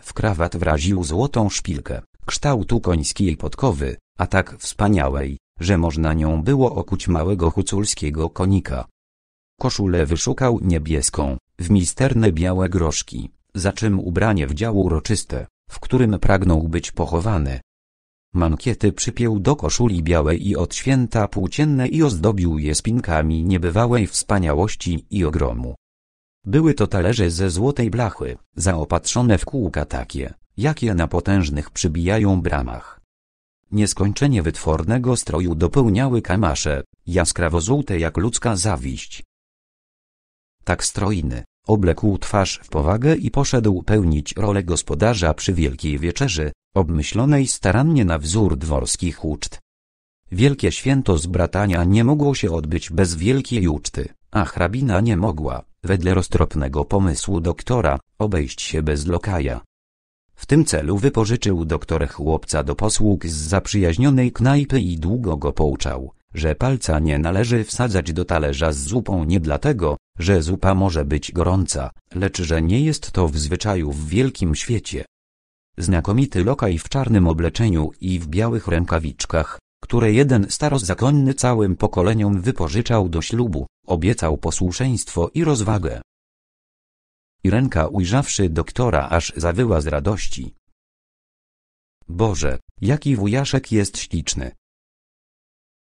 W krawat wraził złotą szpilkę, kształtu końskiej podkowy, a tak wspaniałej, że można nią było okuć małego huculskiego konika. Koszulę wyszukał niebieską, w misterne białe groszki, za czym ubranie w dział uroczyste, w którym pragnął być pochowany, Mankiety przypiął do koszuli białej i od święta płócienne i ozdobił je spinkami niebywałej wspaniałości i ogromu. Były to talerze ze złotej blachy, zaopatrzone w kółka takie, jakie na potężnych przybijają bramach. Nieskończenie wytwornego stroju dopełniały kamasze, jaskrawo-żółte jak ludzka zawiść. Tak strojny, oblekł twarz w powagę i poszedł pełnić rolę gospodarza przy wielkiej wieczerzy, obmyślonej starannie na wzór dworskich uczt. Wielkie święto zbratania nie mogło się odbyć bez wielkiej uczty, a hrabina nie mogła, wedle roztropnego pomysłu doktora, obejść się bez lokaja. W tym celu wypożyczył doktor chłopca do posług z zaprzyjaźnionej knajpy i długo go pouczał, że palca nie należy wsadzać do talerza z zupą nie dlatego, że zupa może być gorąca, lecz że nie jest to w zwyczaju w wielkim świecie. Znakomity lokaj w czarnym obleczeniu i w białych rękawiczkach, które jeden starozakonny całym pokoleniom wypożyczał do ślubu, obiecał posłuszeństwo i rozwagę. Irenka ujrzawszy doktora aż zawyła z radości. Boże, jaki wujaszek jest śliczny.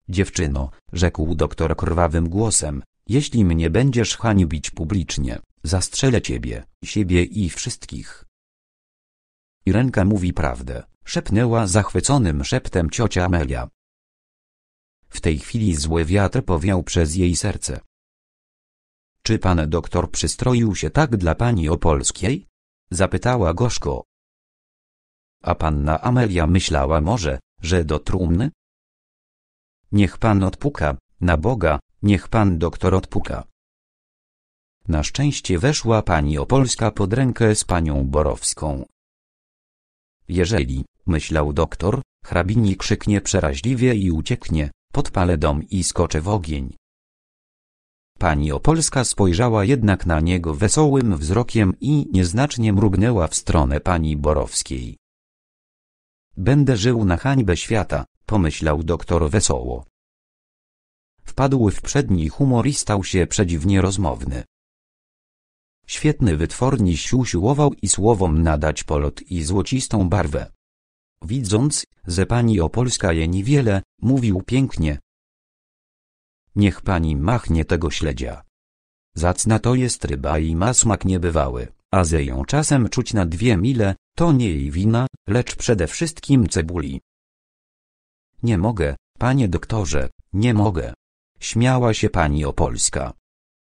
Dziewczyno, rzekł doktor krwawym głosem, jeśli mnie będziesz hańbić publicznie, zastrzelę ciebie, siebie i wszystkich. Irenka mówi prawdę, szepnęła zachwyconym szeptem ciocia Amelia. W tej chwili zły wiatr powiał przez jej serce. Czy pan doktor przystroił się tak dla pani Opolskiej? Zapytała gorzko. A panna Amelia myślała może, że do trumny? Niech pan odpuka, na Boga, niech pan doktor odpuka. Na szczęście weszła pani Opolska pod rękę z panią Borowską. Jeżeli, myślał doktor, hrabini krzyknie przeraźliwie i ucieknie, podpalę dom i skoczę w ogień. Pani Opolska spojrzała jednak na niego wesołym wzrokiem i nieznacznie mrugnęła w stronę pani Borowskiej. Będę żył na hańbę świata, pomyślał doktor wesoło. Wpadł w przedni humor i stał się przedziwnie rozmowny. Świetny wytworniś usiłował i słowom nadać polot i złocistą barwę. Widząc, że pani Opolska je niewiele, mówił pięknie. Niech pani machnie tego śledzia. Zacna to jest ryba i ma smak niebywały, a ze ją czasem czuć na dwie mile, to nie jej wina, lecz przede wszystkim cebuli. Nie mogę, panie doktorze, nie mogę. Śmiała się pani Opolska.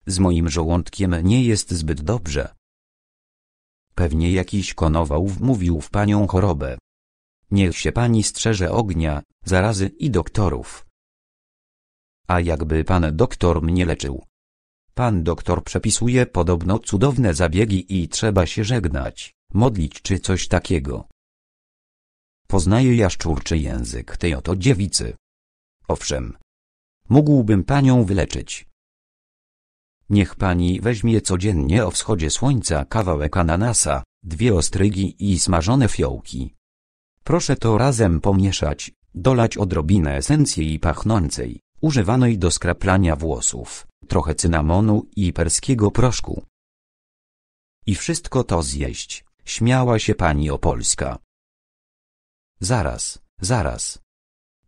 Z moim żołądkiem nie jest zbyt dobrze. Pewnie jakiś konował wmówił w panią chorobę. Niech się pani strzeże ognia, zarazy i doktorów. A jakby pan doktor mnie leczył? Pan doktor przepisuje podobno cudowne zabiegi i trzeba się żegnać, modlić czy coś takiego. Poznaję jaszczurczy język tej oto dziewicy. Owszem. Mógłbym panią wyleczyć, Niech pani weźmie codziennie o wschodzie słońca kawałek ananasa, dwie ostrygi i smażone fiołki. Proszę to razem pomieszać, dolać odrobinę esencji i pachnącej, używanej do skraplania włosów, trochę cynamonu i perskiego proszku. I wszystko to zjeść, śmiała się pani Opolska. Zaraz, zaraz.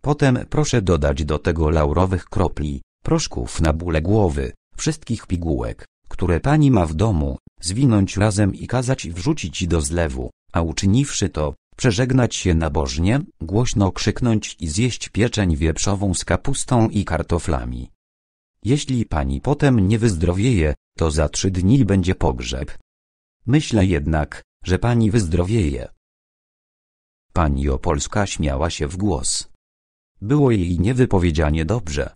Potem proszę dodać do tego laurowych kropli, proszków na bóle głowy, wszystkich pigułek, które pani ma w domu, zwinąć razem i kazać wrzucić do zlewu, a uczyniwszy to, przeżegnać się nabożnie, głośno krzyknąć i zjeść pieczeń wieprzową z kapustą i kartoflami. Jeśli pani potem nie wyzdrowieje, to za trzy dni będzie pogrzeb. Myślę jednak, że pani wyzdrowieje. Pani Opolska śmiała się w głos. Było jej niewypowiedzianie dobrze.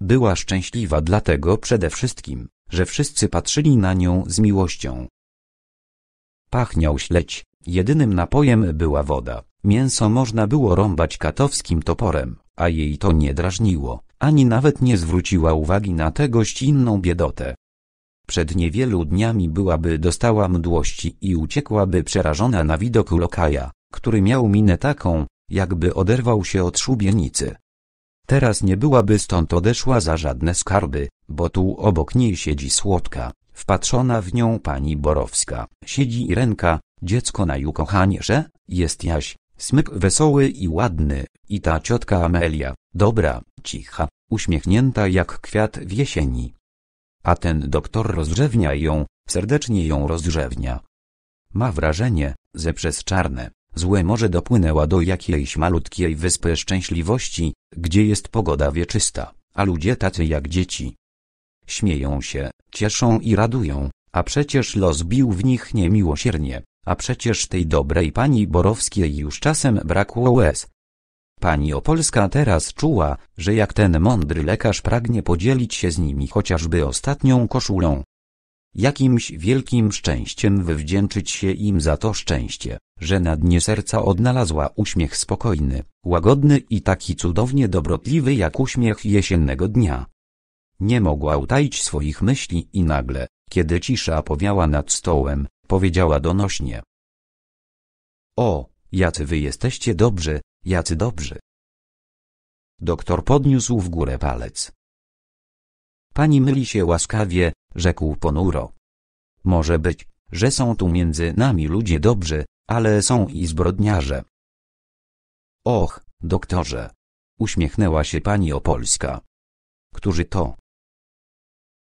Była szczęśliwa dlatego przede wszystkim, że wszyscy patrzyli na nią z miłością. Pachniał śledź, jedynym napojem była woda. Mięso można było rąbać katowskim toporem, a jej to nie drażniło, ani nawet nie zwróciła uwagi na tego inną biedotę. Przed niewielu dniami byłaby dostała mdłości i uciekłaby przerażona na widok lokaja, który miał minę taką, jakby oderwał się od szubienicy. Teraz nie byłaby stąd odeszła za żadne skarby, bo tu obok niej siedzi słodka, wpatrzona w nią pani Borowska. Siedzi Irenka, dziecko na że jest Jaś, smyk wesoły i ładny, i ta ciotka Amelia, dobra, cicha, uśmiechnięta jak kwiat w jesieni. A ten doktor rozrzewnia ją, serdecznie ją rozrzewnia. Ma wrażenie, że przez czarne, Złe morze dopłynęła do jakiejś malutkiej wyspy szczęśliwości, gdzie jest pogoda wieczysta, a ludzie tacy jak dzieci. Śmieją się, cieszą i radują, a przecież los bił w nich niemiłosiernie, a przecież tej dobrej pani Borowskiej już czasem brakło łez. Pani Opolska teraz czuła, że jak ten mądry lekarz pragnie podzielić się z nimi chociażby ostatnią koszulą, jakimś wielkim szczęściem wywdzięczyć się im za to szczęście, że na dnie serca odnalazła uśmiech spokojny, łagodny i taki cudownie dobrotliwy jak uśmiech jesiennego dnia. Nie mogła utaić swoich myśli i nagle, kiedy cisza powiała nad stołem, powiedziała donośnie. O, jacy wy jesteście dobrzy, jacy dobrzy. Doktor podniósł w górę palec. Pani myli się łaskawie, rzekł ponuro. Może być, że są tu między nami ludzie dobrzy, ale są i zbrodniarze. Och, doktorze! Uśmiechnęła się pani Opolska. Którzy to?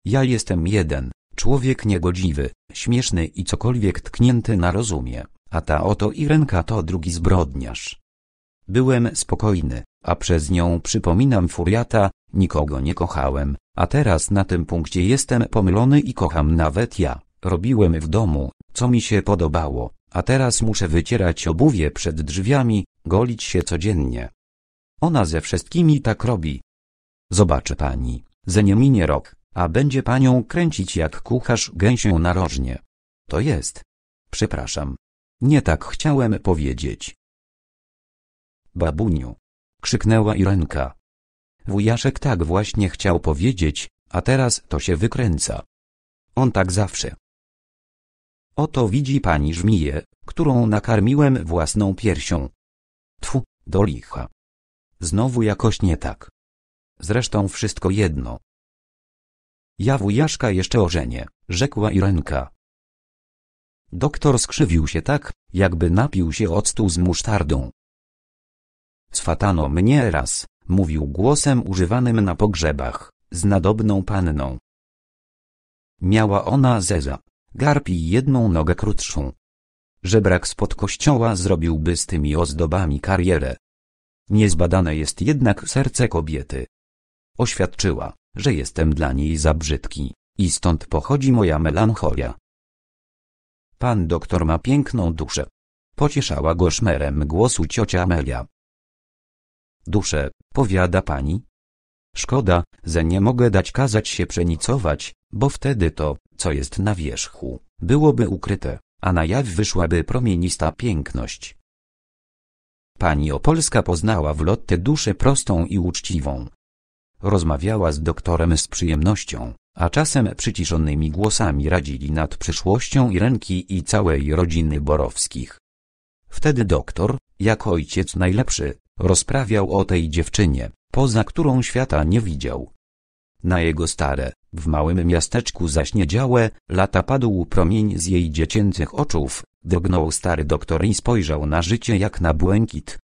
Ja jestem jeden, człowiek niegodziwy, śmieszny i cokolwiek tknięty na rozumie, a ta oto Irenka to drugi zbrodniarz. Byłem spokojny, a przez nią przypominam furiata, nikogo nie kochałem, a teraz na tym punkcie jestem pomylony i kocham nawet ja. Robiłem w domu, co mi się podobało, a teraz muszę wycierać obuwie przed drzwiami, golić się codziennie. Ona ze wszystkimi tak robi. Zobaczy pani, ze nie minie rok, a będzie panią kręcić jak kucharz gęsią narożnie. To jest. Przepraszam. Nie tak chciałem powiedzieć. Babuniu. Krzyknęła Irenka. Wujaszek tak właśnie chciał powiedzieć, a teraz to się wykręca. On tak zawsze. Oto widzi pani żmiję, którą nakarmiłem własną piersią. Tfu, do licha. Znowu jakoś nie tak. Zresztą wszystko jedno. Ja wujaszka jeszcze ożenię, rzekła Irenka. Doktor skrzywił się tak, jakby napił się octu z musztardą. Swatano mnie raz, Mówił głosem używanym na pogrzebach, z nadobną panną. Miała ona zeza, garb i jedną nogę krótszą. Żebrak spod kościoła zrobiłby z tymi ozdobami karierę. Niezbadane jest jednak serce kobiety. Oświadczyła, że jestem dla niej za brzydki, i stąd pochodzi moja melancholia. Pan doktor ma piękną duszę. Pocieszała go szmerem głosu ciocia Amelia. Dusze, powiada pani. Szkoda, że nie mogę dać kazać się przenicować, bo wtedy to, co jest na wierzchu, byłoby ukryte, a na jaw wyszłaby promienista piękność. Pani Opolska poznała w Lotte duszę prostą i uczciwą. Rozmawiała z doktorem z przyjemnością, a czasem przyciszonymi głosami radzili nad przyszłością i ręki i całej rodziny Borowskich. Wtedy doktor, jak ojciec najlepszy, Rozprawiał o tej dziewczynie, poza którą świata nie widział. Na jego stare, w małym miasteczku zaśniedziałe, lata padł promień z jej dziecięcych oczów, dognął stary doktor i spojrzał na życie jak na błękit.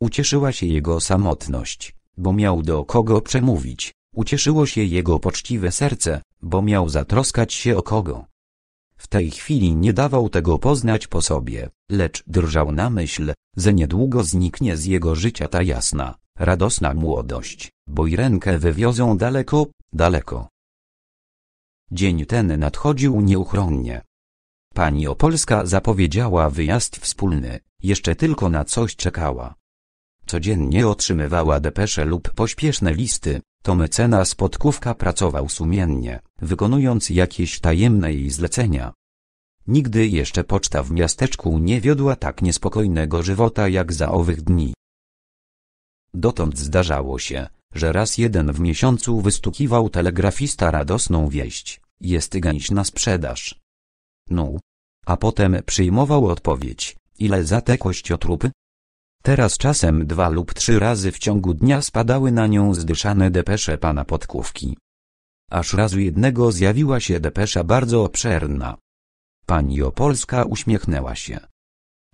Ucieszyła się jego samotność, bo miał do kogo przemówić, ucieszyło się jego poczciwe serce, bo miał zatroskać się o kogo. W tej chwili nie dawał tego poznać po sobie, lecz drżał na myśl, że niedługo zniknie z jego życia ta jasna, radosna młodość, bo i rękę wywiozą daleko, daleko. Dzień ten nadchodził nieuchronnie. Pani Opolska zapowiedziała wyjazd wspólny, jeszcze tylko na coś czekała. Codziennie otrzymywała depesze lub pośpieszne listy, to mecenas Podkówka pracował sumiennie, wykonując jakieś tajemne jej zlecenia. Nigdy jeszcze poczta w miasteczku nie wiodła tak niespokojnego żywota jak za owych dni. Dotąd zdarzało się, że raz jeden w miesiącu wystukiwał telegrafista radosną wieść, jest gęś na sprzedaż. No. A potem przyjmował odpowiedź, ile za te kościotrupy? Teraz czasem dwa lub trzy razy w ciągu dnia spadały na nią zdyszane depesze pana Podkówki. Aż razu jednego zjawiła się depesza bardzo obszerna. Pani Opolska uśmiechnęła się.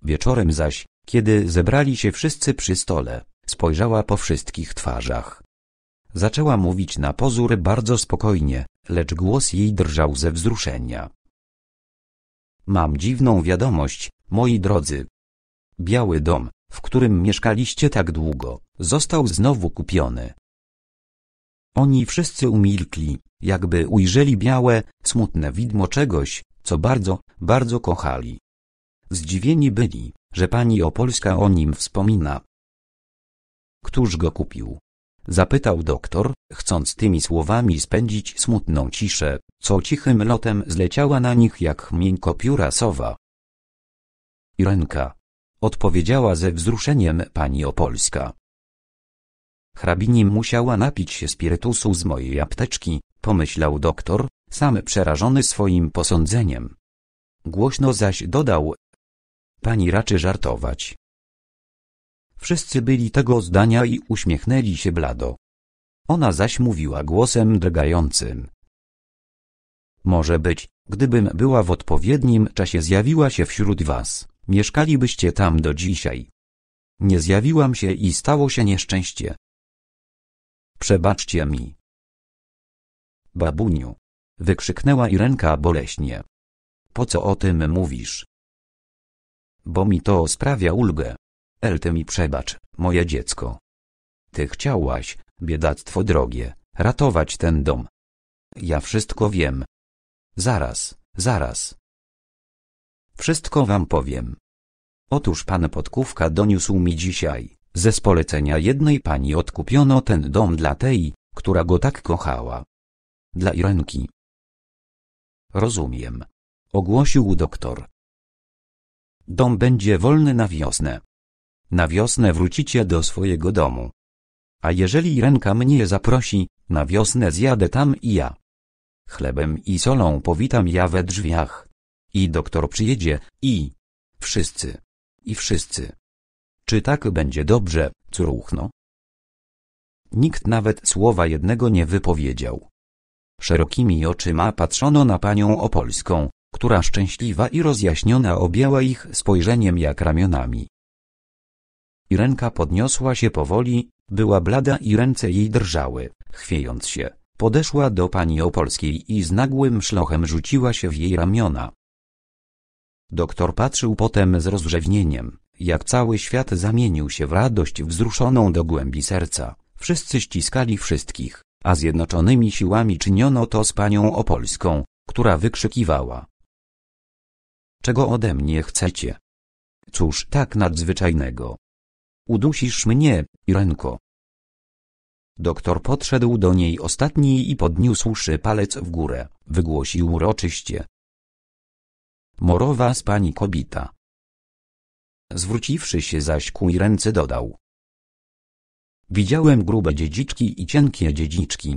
Wieczorem zaś, kiedy zebrali się wszyscy przy stole, spojrzała po wszystkich twarzach. Zaczęła mówić na pozór bardzo spokojnie, lecz głos jej drżał ze wzruszenia. Mam dziwną wiadomość, moi drodzy. Biały Dom, w którym mieszkaliście tak długo, został znowu kupiony. Oni wszyscy umilkli, jakby ujrzeli białe, smutne widmo czegoś, co bardzo, bardzo kochali. Zdziwieni byli, że pani Opolska o nim wspomina. Któż go kupił? Zapytał doktor, chcąc tymi słowami spędzić smutną ciszę, co cichym lotem zleciała na nich jak miękko pióra sowa. Irenka, Odpowiedziała ze wzruszeniem pani Opolska. Hrabini musiała napić się spirytusu z mojej apteczki, pomyślał doktor, sam przerażony swoim posądzeniem. Głośno zaś dodał. Pani raczy żartować. Wszyscy byli tego zdania i uśmiechnęli się blado. Ona zaś mówiła głosem drgającym. Może być, gdybym była w odpowiednim czasie zjawiła się wśród was. Mieszkalibyście tam do dzisiaj. Nie zjawiłam się i stało się nieszczęście. Przebaczcie mi. Babuniu. Wykrzyknęła Irenka boleśnie. Po co o tym mówisz? Bo mi to sprawia ulgę. Elty mi przebacz, moje dziecko. Ty chciałaś, biedactwo drogie, ratować ten dom. Ja wszystko wiem. Zaraz, zaraz. Wszystko wam powiem. Otóż pan Podkówka doniósł mi dzisiaj, ze spolecenia jednej pani odkupiono ten dom dla tej, która go tak kochała. Dla Irenki. Rozumiem. Ogłosił doktor. Dom będzie wolny na wiosnę. Na wiosnę wrócicie do swojego domu. A jeżeli Irenka mnie zaprosi, na wiosnę zjadę tam i ja. Chlebem i solą powitam ja we drzwiach. I doktor przyjedzie, i... Wszyscy. I wszyscy. Czy tak będzie dobrze, córuchno? Nikt nawet słowa jednego nie wypowiedział. Szerokimi oczyma patrzono na panią Opolską, która szczęśliwa i rozjaśniona objęła ich spojrzeniem jak ramionami. Irenka podniosła się powoli, była blada i ręce jej drżały, chwiejąc się. Podeszła do pani Opolskiej i z nagłym szlochem rzuciła się w jej ramiona. Doktor patrzył potem z rozrzewnieniem, jak cały świat zamienił się w radość wzruszoną do głębi serca. Wszyscy ściskali wszystkich, a zjednoczonymi siłami czyniono to z panią Opolską, która wykrzykiwała. Czego ode mnie chcecie? Cóż tak nadzwyczajnego? Udusisz mnie, Irenko. Doktor podszedł do niej ostatni i podniósłszy palec w górę, wygłosił uroczyście. Morowa z pani kobita. Zwróciwszy się zaś ku ręce dodał. Widziałem grube dziedziczki i cienkie dziedziczki.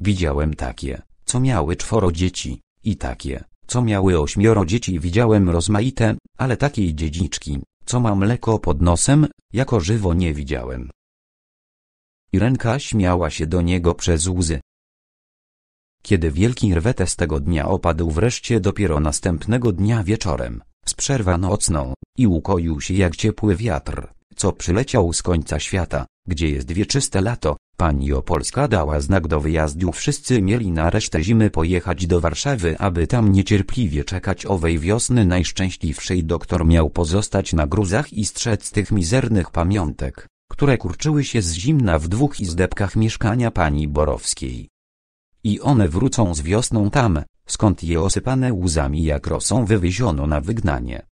Widziałem takie, co miały czworo dzieci, i takie, co miały ośmioro dzieci. Widziałem rozmaite, ale takiej dziedziczki, co ma mleko pod nosem, jako żywo nie widziałem. Irenka śmiała się do niego przez łzy. Kiedy wielki rwetes tego dnia opadł wreszcie dopiero następnego dnia wieczorem, z przerwą nocną, i ukoił się jak ciepły wiatr, co przyleciał z końca świata, gdzie jest wieczyste lato, pani Opolska dała znak do wyjazdu. Wszyscy mieli na resztę zimy pojechać do Warszawy, aby tam niecierpliwie czekać owej wiosny najszczęśliwszej. Doktor miał pozostać na gruzach i strzec tych mizernych pamiątek, które kurczyły się z zimna w dwóch izdebkach mieszkania pani Borowskiej. I one wrócą z wiosną tam, skąd je osypane łzami jak rosą wywieziono na wygnanie.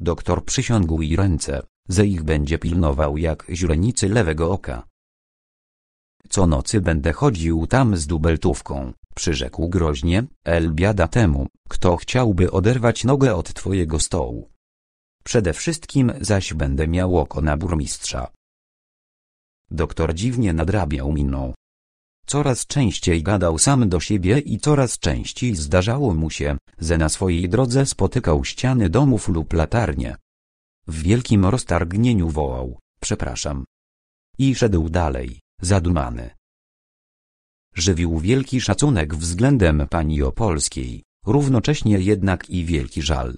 Doktor przysiągł i ręce, ze ich będzie pilnował jak źrenicy lewego oka. Co nocy będę chodził tam z dubeltówką, przyrzekł groźnie, El biada temu, kto chciałby oderwać nogę od twojego stołu. Przede wszystkim zaś będę miał oko na burmistrza. Doktor dziwnie nadrabiał miną, Coraz częściej gadał sam do siebie i coraz częściej zdarzało mu się, że na swojej drodze spotykał ściany domów lub latarnie. W wielkim roztargnieniu wołał, przepraszam. I szedł dalej, zadumany. Żywił wielki szacunek względem pani Opolskiej, równocześnie jednak i wielki żal.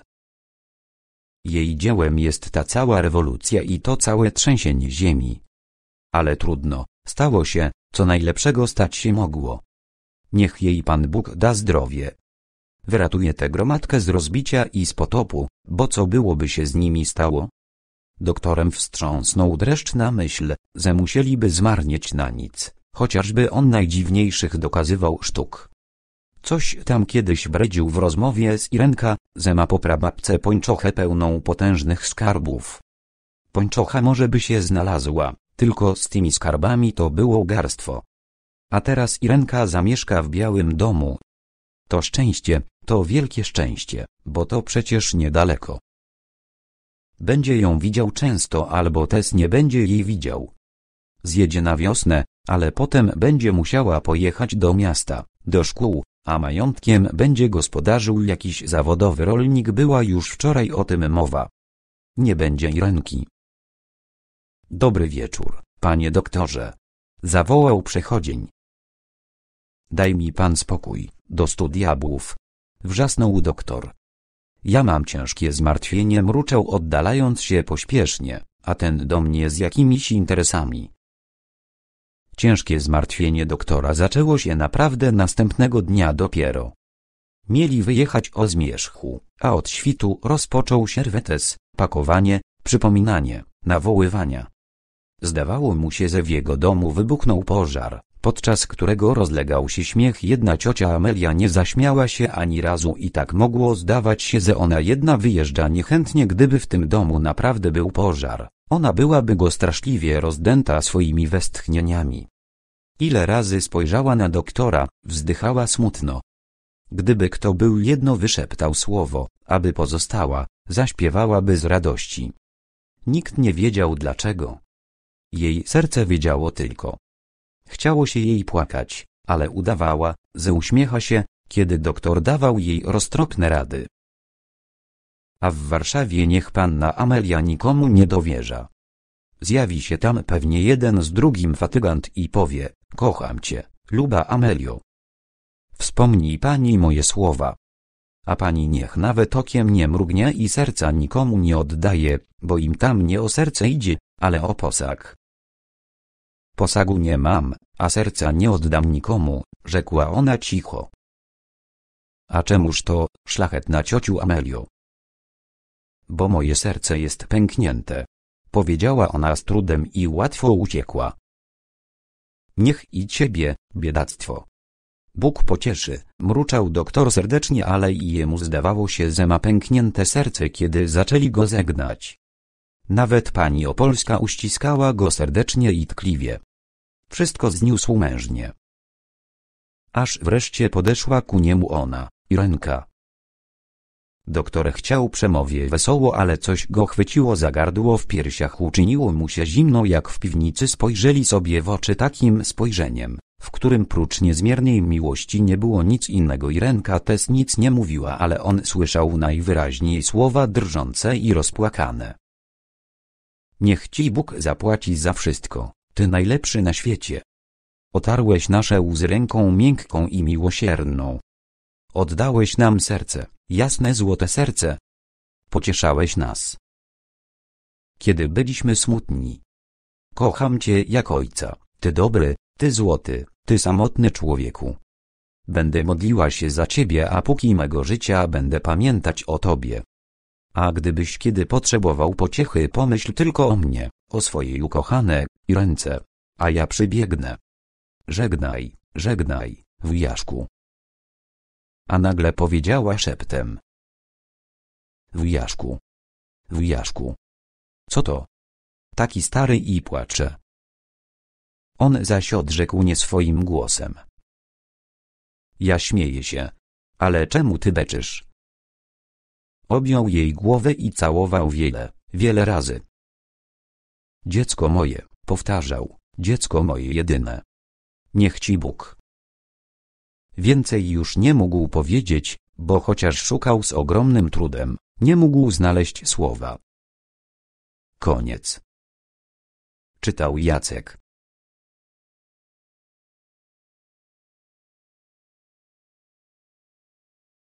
Jej dziełem jest ta cała rewolucja i to całe trzęsienie ziemi. Ale trudno, stało się, co najlepszego stać się mogło. Niech jej Pan Bóg da zdrowie. Wyratuje tę gromadkę z rozbicia i z potopu, bo co byłoby się z nimi stało? Doktorem wstrząsnął dreszcz na myśl, że musieliby zmarnieć na nic, chociażby on najdziwniejszych dokazywał sztuk. Coś tam kiedyś bredził w rozmowie z Irenka, że ma po prababce pończochę pełną potężnych skarbów. Pończocha może by się znalazła, tylko z tymi skarbami to było garstwo. A teraz Irenka zamieszka w białym domu. To szczęście, to wielkie szczęście, bo to przecież niedaleko. Będzie ją widział często albo też nie będzie jej widział. Zjedzie na wiosnę, ale potem będzie musiała pojechać do miasta, do szkół, a majątkiem będzie gospodarzył jakiś zawodowy rolnik była już wczoraj o tym mowa. Nie będzie Irenki. Dobry wieczór, panie doktorze. Zawołał przechodzień. Daj mi pan spokój, do stu diabłów. Wrzasnął doktor. Ja mam ciężkie zmartwienie mruczał oddalając się pośpiesznie, a ten do mnie z jakimiś interesami. Ciężkie zmartwienie doktora zaczęło się naprawdę następnego dnia dopiero. Mieli wyjechać o zmierzchu, a od świtu rozpoczął się rwetes, pakowanie, przypominanie, nawoływania. Zdawało mu się, że w jego domu wybuchnął pożar, podczas którego rozlegał się śmiech. Jedna ciocia Amelia nie zaśmiała się ani razu i tak mogło zdawać się, że ona jedna wyjeżdża niechętnie, gdyby w tym domu naprawdę był pożar. Ona byłaby go straszliwie rozdęta swoimi westchnieniami. Ile razy spojrzała na doktora, wzdychała smutno. Gdyby kto był jedno wyszeptał słowo, aby pozostała, zaśpiewałaby z radości. Nikt nie wiedział dlaczego jej serce wiedziało tylko. Chciało się jej płakać, ale udawała, że uśmiecha się, kiedy doktor dawał jej roztropne rady. A w Warszawie niech panna Amelia nikomu nie dowierza. Zjawi się tam pewnie jeden z drugim fatygant i powie, kocham cię, luba Amelio. Wspomnij pani moje słowa. A pani niech nawet okiem nie mrugnie i serca nikomu nie oddaje, bo im tam nie o serce idzie, ale o posag. Posagu nie mam, a serca nie oddam nikomu, rzekła ona cicho. A czemuż to, szlachetna ciociu Amelio? Bo moje serce jest pęknięte. Powiedziała ona z trudem i łatwo uciekła. Niech i ciebie, biedactwo. Bóg pocieszy, mruczał doktor serdecznie, ale i jemu zdawało się, ze ma pęknięte serce, kiedy zaczęli go zegnać. Nawet pani Opolska uściskała go serdecznie i tkliwie. Wszystko zniósł mężnie. Aż wreszcie podeszła ku niemu ona, Irenka. Doktor chciał przemowie wesoło, ale coś go chwyciło za gardło w piersiach, uczyniło mu się zimno jak w piwnicy, spojrzeli sobie w oczy takim spojrzeniem, w którym prócz niezmiernej miłości nie było nic innego. Irenka też nic nie mówiła, ale on słyszał najwyraźniej słowa drżące i rozpłakane. Niech Ci Bóg zapłaci za wszystko, Ty najlepszy na świecie. Otarłeś nasze łzy ręką miękką i miłosierną. Oddałeś nam serce, jasne złote serce. Pocieszałeś nas. Kiedy byliśmy smutni. Kocham Cię jak Ojca, Ty dobry, Ty złoty, Ty samotny człowieku. Będę modliła się za Ciebie, a póki mego życia będę pamiętać o Tobie. A gdybyś kiedy potrzebował pociechy pomyśl tylko o mnie, o swojej ukochanej, i ręce. A ja przybiegnę. Żegnaj, żegnaj, wujaszku. A nagle powiedziała szeptem. Wujaszku. Wujaszku. Co to? Taki stary i płacze. On zaś odrzekł nie swoim głosem. Ja śmieję się. Ale czemu ty beczysz? Objął jej głowę i całował wiele, wiele razy. Dziecko moje, powtarzał, dziecko moje jedyne. Niech ci Bóg. Więcej już nie mógł powiedzieć, bo chociaż szukał z ogromnym trudem, nie mógł znaleźć słowa. Koniec. Czytał Jacek.